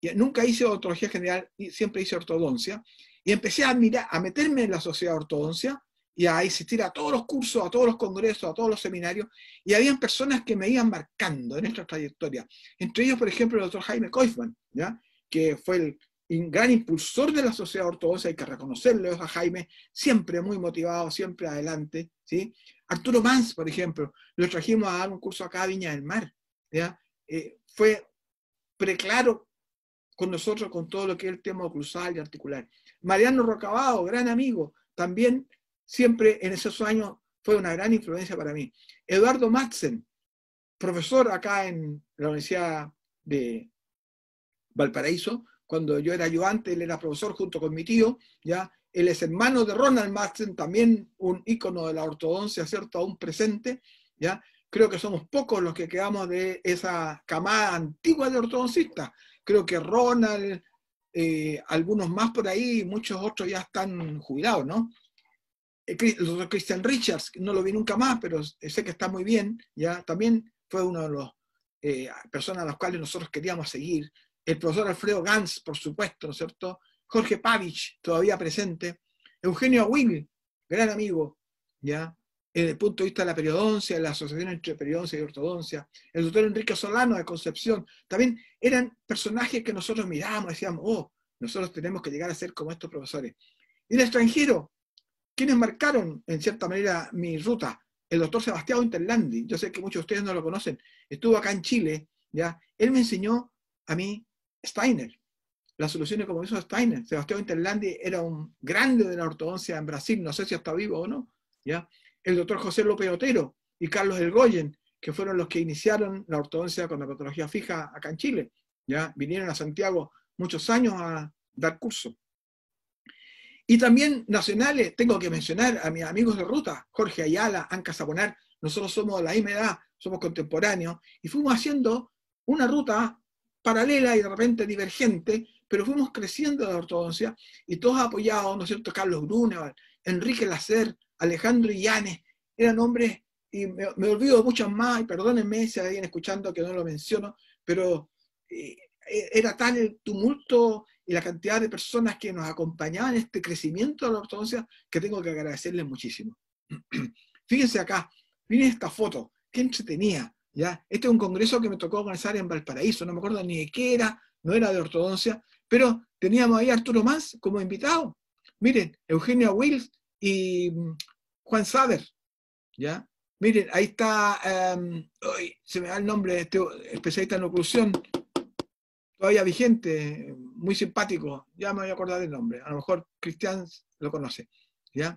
y nunca hice odontología general, siempre hice ortodoncia, y empecé a, mirar, a meterme en la sociedad ortodoncia, y a asistir a todos los cursos, a todos los congresos, a todos los seminarios, y habían personas que me iban marcando en nuestra trayectoria. Entre ellos, por ejemplo, el doctor Jaime Koifman, ¿ya? que fue el gran impulsor de la sociedad ortodoxa, hay que reconocerle a Jaime, siempre muy motivado, siempre adelante. ¿sí? Arturo Mans, por ejemplo, lo trajimos a dar un curso acá a Viña del Mar. ¿ya? Eh, fue preclaro con nosotros con todo lo que es el tema cruzal y articular. Mariano Rocabado, gran amigo, también siempre en esos años fue una gran influencia para mí. Eduardo Madsen, profesor acá en la Universidad de Valparaíso, cuando yo era ayudante, él era profesor junto con mi tío, ya, él es hermano de Ronald Madsen, también un ícono de la ortodoncia, ¿cierto? Aún presente, ya. Creo que somos pocos los que quedamos de esa camada antigua de ortodoncistas. Creo que Ronald, eh, algunos más por ahí, muchos otros ya están jubilados, ¿no? El eh, Christian Richards, no lo vi nunca más, pero sé que está muy bien, ya también fue una de las eh, personas a las cuales nosotros queríamos seguir. El profesor Alfredo Gans, por supuesto, ¿no es cierto? Jorge Pavich, todavía presente. Eugenio wing gran amigo, ¿ya? en el punto de vista de la periodoncia, la asociación entre periodoncia y ortodoncia. El doctor Enrique Solano de Concepción. También eran personajes que nosotros mirábamos, decíamos, oh, nosotros tenemos que llegar a ser como estos profesores. Y el extranjero, quienes marcaron, en cierta manera, mi ruta, el doctor Sebastián Interlandi, yo sé que muchos de ustedes no lo conocen, estuvo acá en Chile, ¿ya? Él me enseñó a mí Steiner, las soluciones como hizo Steiner. Sebastián Interlandi era un grande de la ortodoncia en Brasil, no sé si está vivo o no, ¿ya? El doctor José López Otero y Carlos goyen que fueron los que iniciaron la ortodoncia con la patología fija acá en Chile, ¿ya? Vinieron a Santiago muchos años a dar curso. Y también nacionales, tengo que mencionar a mis amigos de ruta, Jorge Ayala, Anca Sabonar, nosotros somos de la misma edad, somos contemporáneos, y fuimos haciendo una ruta paralela y de repente divergente, pero fuimos creciendo la ortodoncia y todos apoyados, ¿no es cierto? Carlos Bruneval, Enrique Lacer, Alejandro Illanes, eran hombres, y me, olvido de más, y perdónenme si alguien escuchando que no lo menciono, pero eh, era tal el tumulto y la cantidad de personas que nos acompañaban en este crecimiento de la ortodoncia que tengo que agradecerles muchísimo. [clears throat] Fíjense acá, miren esta foto, qué entretenida. ¿ya? Este es un congreso que me tocó organizar en Valparaíso, no me acuerdo ni de qué era, no era de ortodoncia, pero teníamos ahí Arturo Más como invitado. Miren, Eugenia Wills y mm, Juan Sader, ¿ya? Miren, ahí está, em, se me da el nombre de este especialista en oclusión, todavía vigente, muy simpático, ya me voy a acordar del nombre, a lo mejor Cristian lo conoce. ¿ya?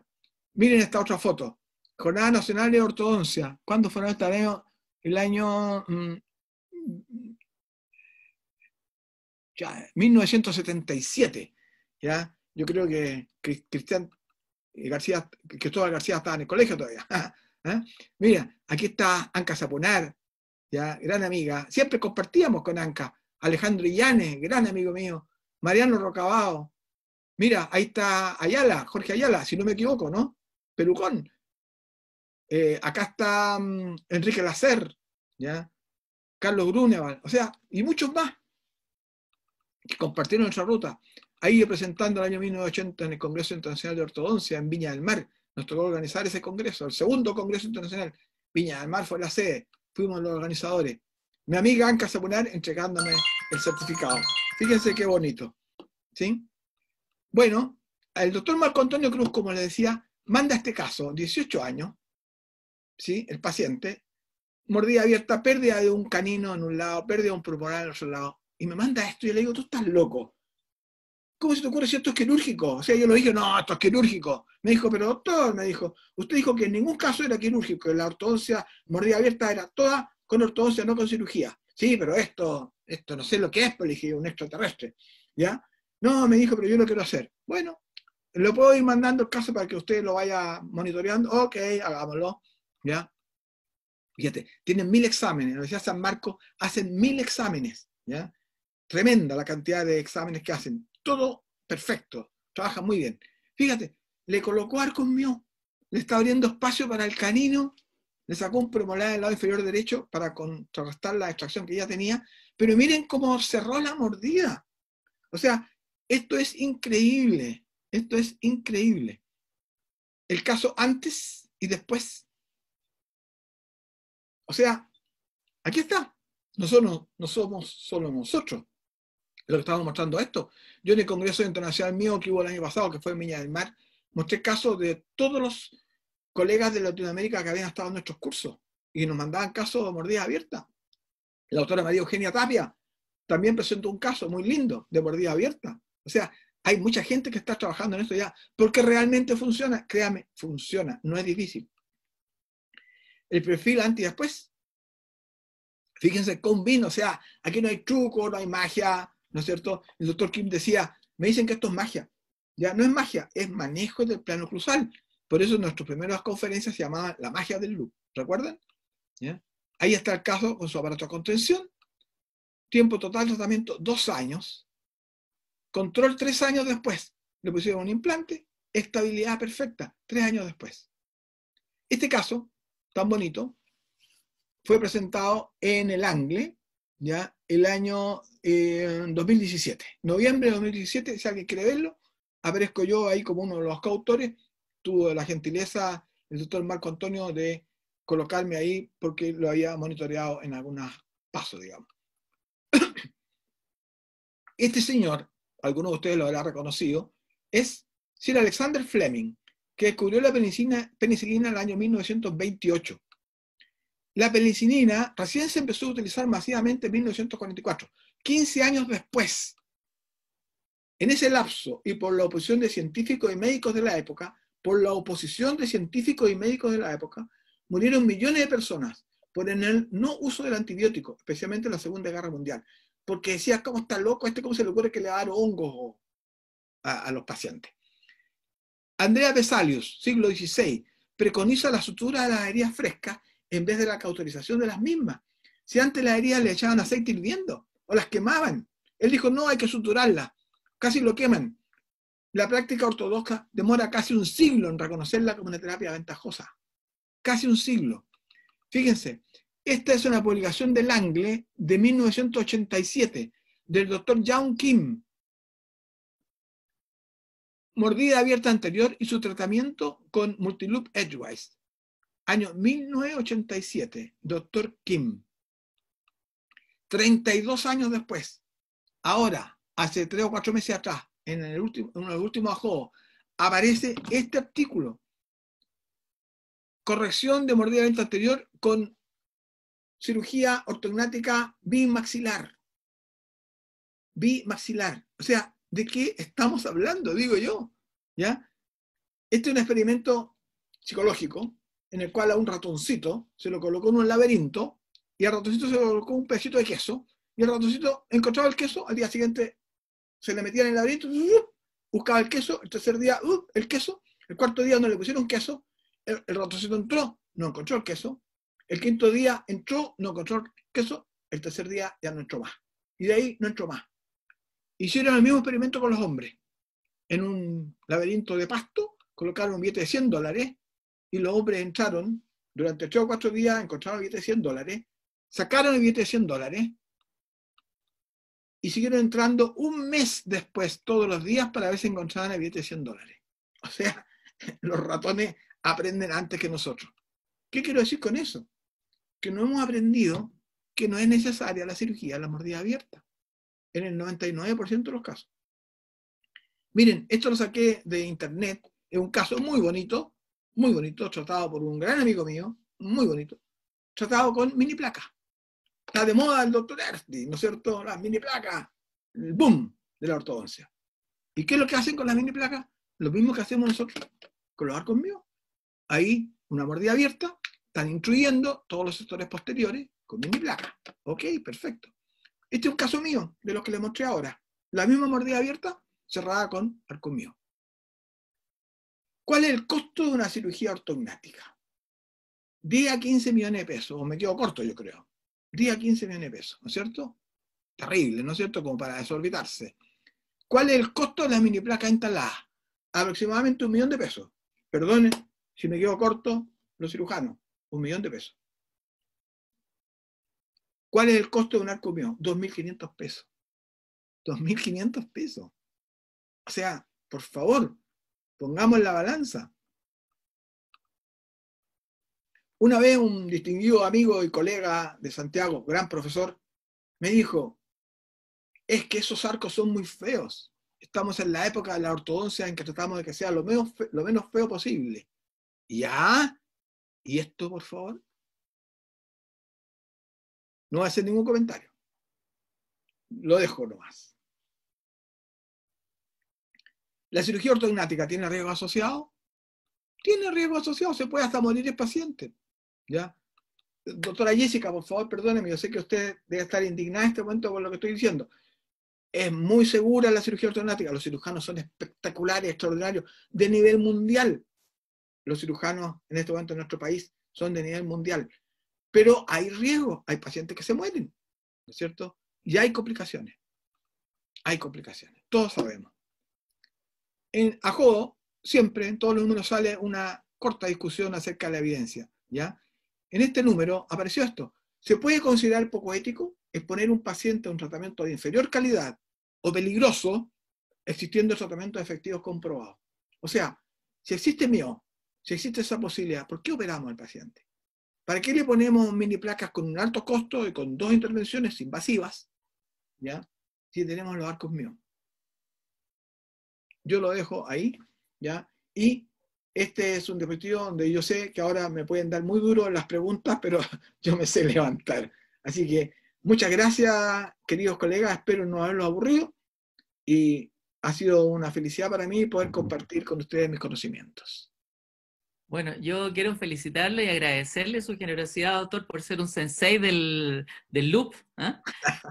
Miren esta otra foto, Jornada Nacional de Ortodoncia, ¿cuándo fue? el año El año 1977, mm, ¿ya? Yo creo que Cristian eh, García, Cristóbal García estaba en el colegio todavía. [laughs] ¿Eh? Mira, aquí está Anca Saponar, ¿ya? gran amiga. Siempre compartíamos con Anca Alejandro Illanes, gran amigo mío, Mariano Rocabao. Mira, ahí está Ayala, Jorge Ayala, si no me equivoco, ¿no? Pelucón. Eh, acá está mm, Enrique Lacer, ¿ya? Carlos Gruneval, o sea, y muchos más que compartieron nuestra ruta. Ahí presentando el año 1980 en el Congreso Internacional de Ortodoncia en Viña del Mar. Nos tocó organizar ese congreso, el segundo Congreso Internacional. Viña del Mar fue la sede, fuimos los organizadores mi amiga Anca Sabunar entregándome el certificado. Fíjense qué bonito. ¿sí? Bueno, el doctor Marco Antonio Cruz, como le decía, manda este caso, 18 años, ¿sí? el paciente, mordida abierta, pérdida de un canino en un lado, pérdida de un pulmonar en otro lado, y me manda esto y le digo, tú estás loco. ¿Cómo se te ocurre si esto es quirúrgico? O sea, yo le dije, no, esto es quirúrgico. Me dijo, pero doctor, me dijo, usted dijo que en ningún caso era quirúrgico, que la ortodoncia mordida abierta era toda con ortodoncia, no con cirugía. Sí, pero esto, esto no sé lo que es, pero dije, un extraterrestre. ¿Ya? No, me dijo, pero yo lo quiero hacer. Bueno, lo puedo ir mandando el caso para que usted lo vaya monitoreando. Ok, hagámoslo. ¿Ya? Fíjate, tienen mil exámenes. La Universidad San Marcos hacen mil exámenes. ¿Ya? Tremenda la cantidad de exámenes que hacen. Todo perfecto. trabaja muy bien. Fíjate, le colocó arcos mío. Le está abriendo espacio para el canino le sacó un premolar del lado inferior derecho para contrarrestar la extracción que ella tenía, pero miren cómo cerró la mordida. O sea, esto es increíble, esto es increíble. El caso antes y después. O sea, aquí está. Nosotros no somos solo nosotros lo que estamos mostrando esto. Yo en el Congreso Internacional mío que hubo el año pasado, que fue en Miña del Mar, mostré casos de todos los colegas de Latinoamérica que habían estado en nuestros cursos y nos mandaban casos de mordida abierta. La autora María Eugenia Tapia también presentó un caso muy lindo de mordida abierta. O sea, hay mucha gente que está trabajando en esto ya, porque realmente funciona, créame, funciona, no es difícil. El perfil antes y después. Fíjense, combino. o sea, aquí no hay truco, no hay magia, ¿no es cierto? El doctor Kim decía, me dicen que esto es magia. Ya no es magia, es manejo del plano cruzal. Por eso nuestras primeras conferencias se llamaba La magia del loop, ¿recuerdan? Ahí está el caso con su aparato de contención. Tiempo total de tratamiento, dos años. Control, tres años después. Le pusieron un implante. Estabilidad perfecta, tres años después. Este caso, tan bonito, fue presentado en el Angle, ya el año 2017. Eh, Noviembre de 2017, si alguien quiere verlo, aparezco yo ahí como uno de los coautores tuvo la gentileza el doctor Marco Antonio de colocarme ahí porque lo había monitoreado en algunos pasos, digamos. [coughs] Este señor, alguno de ustedes lo habrá reconocido, es Sir Alexander Fleming, que descubrió la penicilina, penicilina en el año 1928. La penicilina recién se empezó a utilizar masivamente en 1944, 15 años después. En ese lapso, y por la oposición de científicos y médicos de la época, por la oposición de científicos y médicos de la época, murieron millones de personas por el no uso del antibiótico, especialmente en la Segunda Guerra Mundial, porque decía, ¿cómo está loco? ¿Este cómo se le ocurre que le va a dar hongos a, los pacientes? Andrea Vesalius, siglo XVI, preconiza la sutura de las heridas frescas en vez de la cauterización de las mismas. Si antes las heridas le echaban aceite hirviendo o las quemaban, él dijo, no, hay que suturarlas, casi lo queman la práctica ortodoxa demora casi un siglo en reconocerla como una terapia ventajosa. Casi un siglo. Fíjense, esta es una publicación del Angle de 1987 del doctor Young Kim. Mordida abierta anterior y su tratamiento con Multiloop Edgewise. Año 1987, doctor Kim. 32 años después, ahora, hace 3 o 4 meses atrás, en el último, en el último ajo, aparece este artículo. Corrección de mordida anterior con cirugía ortognática bimaxilar. Bimaxilar. O sea, ¿de qué estamos hablando? Digo yo. ¿Ya? Este es un experimento psicológico en el cual a un ratoncito se lo colocó en un laberinto y al ratoncito se lo colocó un pedacito de queso y el ratoncito encontraba el queso, al día siguiente se le metían en el laberinto, ¡uh! buscaba el queso, el tercer día, ¡uh! el queso, el cuarto día no le pusieron queso, el, el ratoncito entró, no encontró el queso, el quinto día entró, no encontró el queso, el tercer día ya no entró más. Y de ahí no entró más. Hicieron el mismo experimento con los hombres. En un laberinto de pasto colocaron un billete de 100 dólares y los hombres entraron durante 3 o cuatro días, encontraron el billete de 100 dólares, sacaron el billete de 100 dólares y siguieron entrando un mes después todos los días para ver si encontraban el billete de 100 dólares. O sea, [laughs] los ratones aprenden antes que nosotros. ¿Qué quiero decir con eso? Que no hemos aprendido que no es necesaria la cirugía, la mordida abierta, en el 99% de los casos. Miren, esto lo saqué de internet, es un caso muy bonito, muy bonito, tratado por un gran amigo mío, muy bonito, tratado con mini placa. Está de moda el doctor Erti, ¿no es cierto? Las mini placas, el boom de la ortodoncia. ¿Y qué es lo que hacen con las mini placas? Lo mismo que hacemos nosotros con los arcos míos. Ahí, una mordida abierta, están incluyendo todos los sectores posteriores con mini placas. Ok, perfecto. Este es un caso mío, de los que les mostré ahora. La misma mordida abierta, cerrada con arco mío. ¿Cuál es el costo de una cirugía ortognática? 10 a 15 millones de pesos, o me quedo corto, yo creo. 10 a 15 millones de pesos, ¿no es cierto? Terrible, ¿no es cierto? Como para desorbitarse. ¿Cuál es el costo de las mini placas instaladas? Aproximadamente un millón de pesos. Perdone si me quedo corto, los cirujanos, un millón de pesos. ¿Cuál es el costo de un arco mío? 2.500 pesos. 2.500 pesos. O sea, por favor, pongamos la balanza. Una vez un distinguido amigo y colega de Santiago, gran profesor, me dijo, es que esos arcos son muy feos. Estamos en la época de la ortodoncia en que tratamos de que sea lo menos, feo, lo menos posible. ¿Ya? ¿Y esto, por favor? No hace ningún comentario. Lo dejo nomás. ¿La cirugía ortognática tiene riesgo asociado? Tiene riesgo asociado, se puede hasta morir el paciente. ¿Ya? Doctora Jessica, por favor, perdóneme, yo sé que usted debe estar indignada en este momento por lo que estoy diciendo. Es muy segura la cirugía ortognática. Los cirujanos son espectaculares, extraordinarios, de nivel mundial. Los cirujanos en este momento en nuestro país son de nivel mundial. Pero hay riesgo, hay pacientes que se mueren, ¿no es cierto? Y hay complicaciones. Hay complicaciones, todos sabemos. En Ajodo, siempre, en todos los números sale una corta discusión acerca de la evidencia, ¿ya? en este número apareció esto. ¿Se puede considerar poco ético exponer un paciente a un tratamiento de inferior calidad o peligroso existiendo tratamientos efectivos comprobados? O sea, si existe mío, si existe esa posibilidad, ¿por qué operamos al paciente? ¿Para qué le ponemos mini placas con un alto costo y con dos intervenciones invasivas? ¿Ya? Si tenemos los arcos míos. Yo lo dejo ahí, ¿ya? Y este es un dispositivo donde yo sé que ahora me pueden dar muy duro las preguntas, pero [laughs] yo me sé levantar. Así que muchas gracias, queridos colegas, espero no haberlos aburrido y ha sido una felicidad para mí poder compartir con ustedes mis conocimientos. Bueno, yo quiero felicitarle y agradecerle su generosidad, doctor, por ser un sensei del, del loop ¿ah?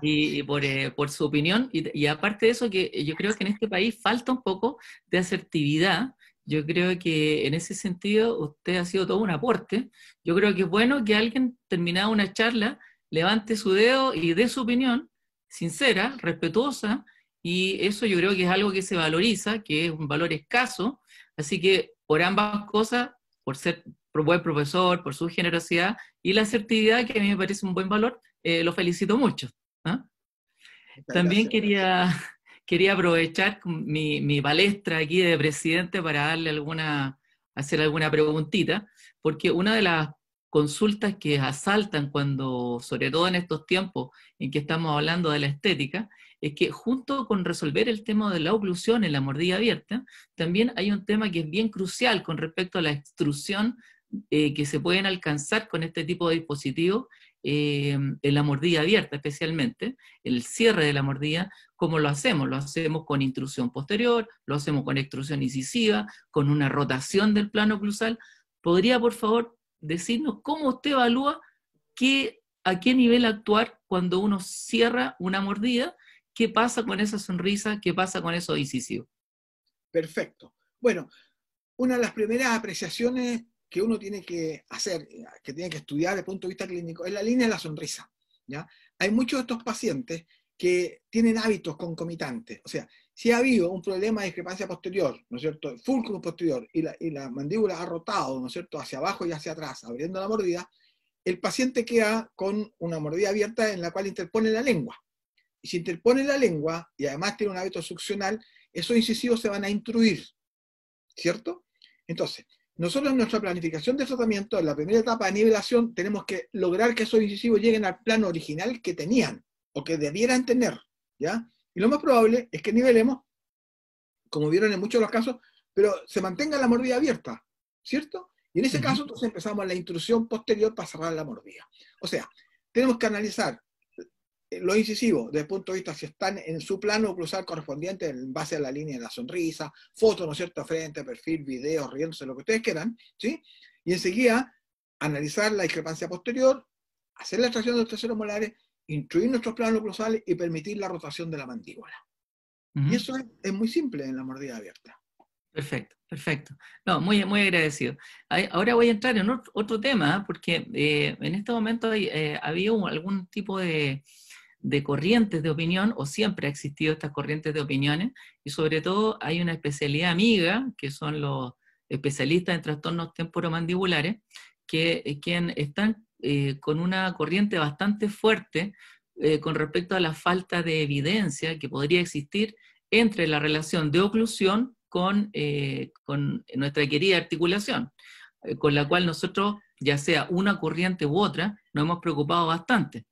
y, por, eh, por, su opinión. Y, y, aparte de eso, que yo creo que en este país falta un poco de asertividad yo creo que en ese sentido usted ha sido todo un aporte. Yo creo que es bueno que alguien, terminada una charla, levante su dedo y dé su opinión sincera, respetuosa, y eso yo creo que es algo que se valoriza, que es un valor escaso. Así que por ambas cosas, por ser buen profesor, por su generosidad y la asertividad, que a mí me parece un buen valor, eh, lo felicito mucho. ¿ah? También quería quería aprovechar mi, palestra aquí de presidente para darle alguna, hacer alguna preguntita, porque una de las consultas que asaltan cuando, sobre todo en estos tiempos en que estamos hablando de la estética, es que junto con resolver el tema de la oclusión en la mordida abierta, también hay un tema que es bien crucial con respecto a la extrusión eh, que se pueden alcanzar con este tipo de dispositivos eh, en la mordida abierta especialmente, el cierre de la mordida, ¿cómo lo hacemos? Lo hacemos con intrusión posterior, lo hacemos con extrusión incisiva, con una rotación del plano cruzal. ¿Podría, por favor, decirnos cómo usted evalúa qué, a qué nivel actuar cuando uno cierra una mordida? ¿Qué pasa con esa sonrisa? ¿Qué pasa con eso incisivo? Perfecto. Bueno, una de las primeras apreciaciones que uno tiene que hacer, que tiene que estudiar desde el punto de vista clínico, es la línea de la sonrisa. ¿ya? Hay muchos de estos pacientes que tienen hábitos concomitantes. O sea, si ha habido un problema de discrepancia posterior, ¿no es cierto? El posterior y la, y la mandíbula ha rotado, ¿no es cierto?, hacia abajo y hacia atrás, abriendo la mordida, el paciente queda con una mordida abierta en la cual interpone la lengua. Y si interpone la lengua y además tiene un hábito succional, esos incisivos se van a intruir, ¿cierto? Entonces, nosotros en nuestra planificación de tratamiento, en la primera etapa de nivelación, tenemos que lograr que esos incisivos lleguen al plano original que tenían o que debieran tener. ¿ya? Y lo más probable es que nivelemos, como vieron en muchos de los casos, pero se mantenga la mordida abierta, ¿cierto? Y en ese caso, entonces empezamos la intrusión posterior para cerrar la mordida. O sea, tenemos que analizar eh, lo incisivo, desde el punto de vista si están en su plano cruzal correspondiente en base a la línea de la sonrisa, foto, ¿no es cierto?, frente, perfil, video, riéndose, lo que ustedes quieran, ¿sí? Y enseguida analizar la discrepancia posterior, hacer la extracción de los terceros molares, instruir nuestros planos cruzales y permitir la rotación de la mandíbula. Y eso es, muy simple en la mordida abierta. Perfecto, perfecto. No, muy, muy agradecido. Ahora voy a entrar en otro tema, porque eh, en este momento eh, había algún tipo de de corrientes de opinión, o siempre ha existido estas corrientes de opiniones, y sobre todo hay una especialidad amiga, que son los especialistas en trastornos temporomandibulares, que quien están eh, con una corriente bastante fuerte eh, con respecto a la falta de evidencia que podría existir entre la relación de oclusión con, eh, con nuestra querida articulación, con la cual nosotros, ya sea una corriente u otra, nos hemos preocupado bastante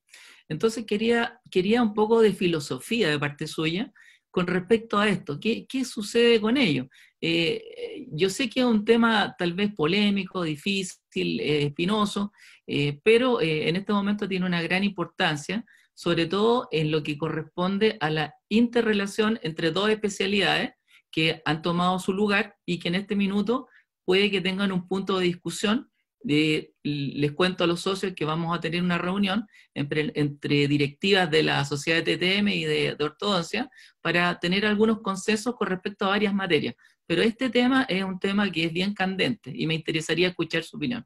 entonces quería, quería un poco de filosofía de parte suya con respecto a esto. ¿Qué, sucede con ello? Eh, yo sé que es un tema tal vez polémico, difícil, eh, espinoso, eh, pero en este momento tiene una gran importancia, sobre todo en lo que corresponde a la interrelación entre dos especialidades que han tomado su lugar y que en este minuto puede que tengan un punto de discusión les cuento a los socios que vamos a tener una reunión entre, directivas de la sociedad de TTM y de, ortodoncia para tener algunos consensos con respecto a varias materias. Pero este tema es un tema que es bien candente y me interesaría escuchar su opinión.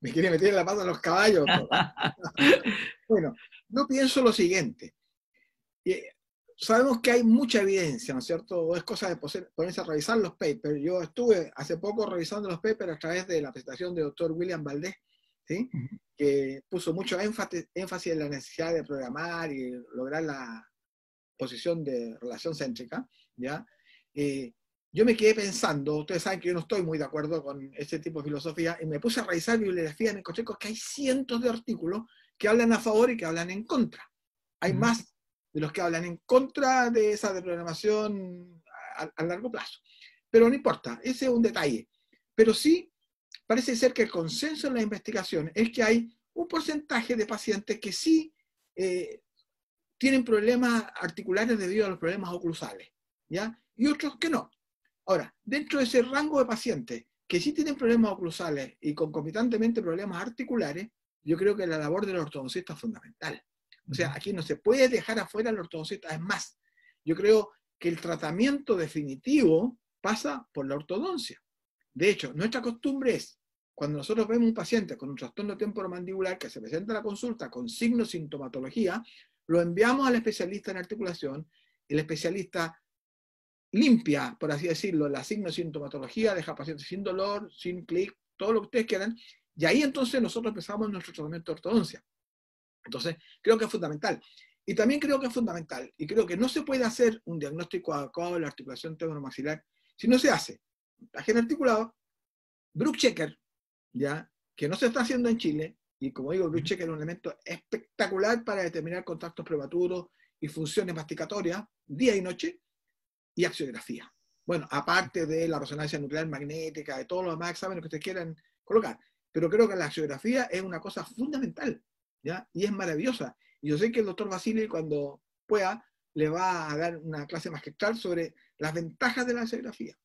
me quiere meter la pata a los caballos. [laughs] bueno, yo pienso lo siguiente. Eh, sabemos que hay mucha evidencia, ¿no es cierto? Es cosa de ponerse a revisar los papers. Yo estuve hace poco revisando los papers a través de la presentación del doctor William Valdés, ¿sí? que puso mucho énfasis, énfasis en la necesidad de programar y lograr la posición de relación céntrica, ¿ya? Eh, yo me quedé pensando, ustedes saben que yo no estoy muy de acuerdo con este tipo de filosofía, y me puse a revisar bibliografía en encontré que hay cientos de artículos que hablan a favor y que hablan en contra. Hay más de los que hablan en contra de esa deprogramación a, largo plazo. Pero no importa, ese es un detalle. Pero sí, parece ser que el consenso en la investigación es que hay un porcentaje de pacientes que sí eh, tienen problemas articulares debido a los problemas oclusales, ¿ya? Y otros que no. Ahora, dentro de ese rango de pacientes que sí tienen problemas oclusales y concomitantemente problemas articulares, yo creo que la labor del ortodoncista es fundamental. O sea, aquí no se puede dejar afuera la ortodoncia. Es más, yo creo que el tratamiento definitivo pasa por la ortodoncia. De hecho, nuestra costumbre es, cuando nosotros vemos un paciente con un trastorno temporomandibular que se presenta a la consulta con signos sintomatología, lo enviamos al especialista en articulación, el especialista limpia, por así decirlo, la signo-sintomatología, deja al paciente sin dolor, sin clic, todo lo que ustedes quieran, y ahí entonces nosotros empezamos nuestro tratamiento de ortodoncia. Entonces, creo que es fundamental. Y también creo que es fundamental, y creo que no se puede hacer un diagnóstico adecuado de la articulación temporomandibular si no se hace la articulado, Brook Checker, ¿ya? que no se está haciendo en Chile, y como digo, Brook Checker es un elemento espectacular para determinar contactos prematuros y funciones masticatorias, día y noche, y axiografía. Bueno, aparte de la resonancia nuclear magnética, de todos los demás exámenes que ustedes quieran colocar, pero creo que la axiografía es una cosa fundamental y es maravillosa. Y yo sé que el doctor Basile, cuando pueda, le va a dar una clase magistral sobre las ventajas de la serigrafía.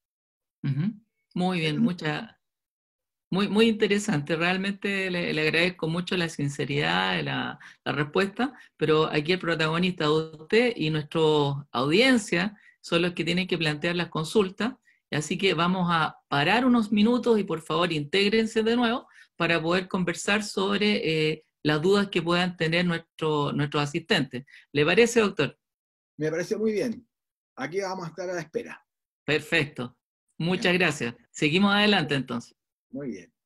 Muy bien, mucha, muy, muy interesante. Realmente le, agradezco mucho la sinceridad la, respuesta, pero aquí el protagonista de usted y nuestra audiencia son los que tienen que plantear las consultas. Así que vamos a parar unos minutos y por favor intégrense de nuevo para poder conversar sobre eh, las dudas que puedan tener nuestro, nuestros asistentes. ¿Le parece, doctor? Me parece muy bien. Aquí vamos a estar a la espera. Perfecto. Muchas gracias. Seguimos adelante entonces. Muy bien.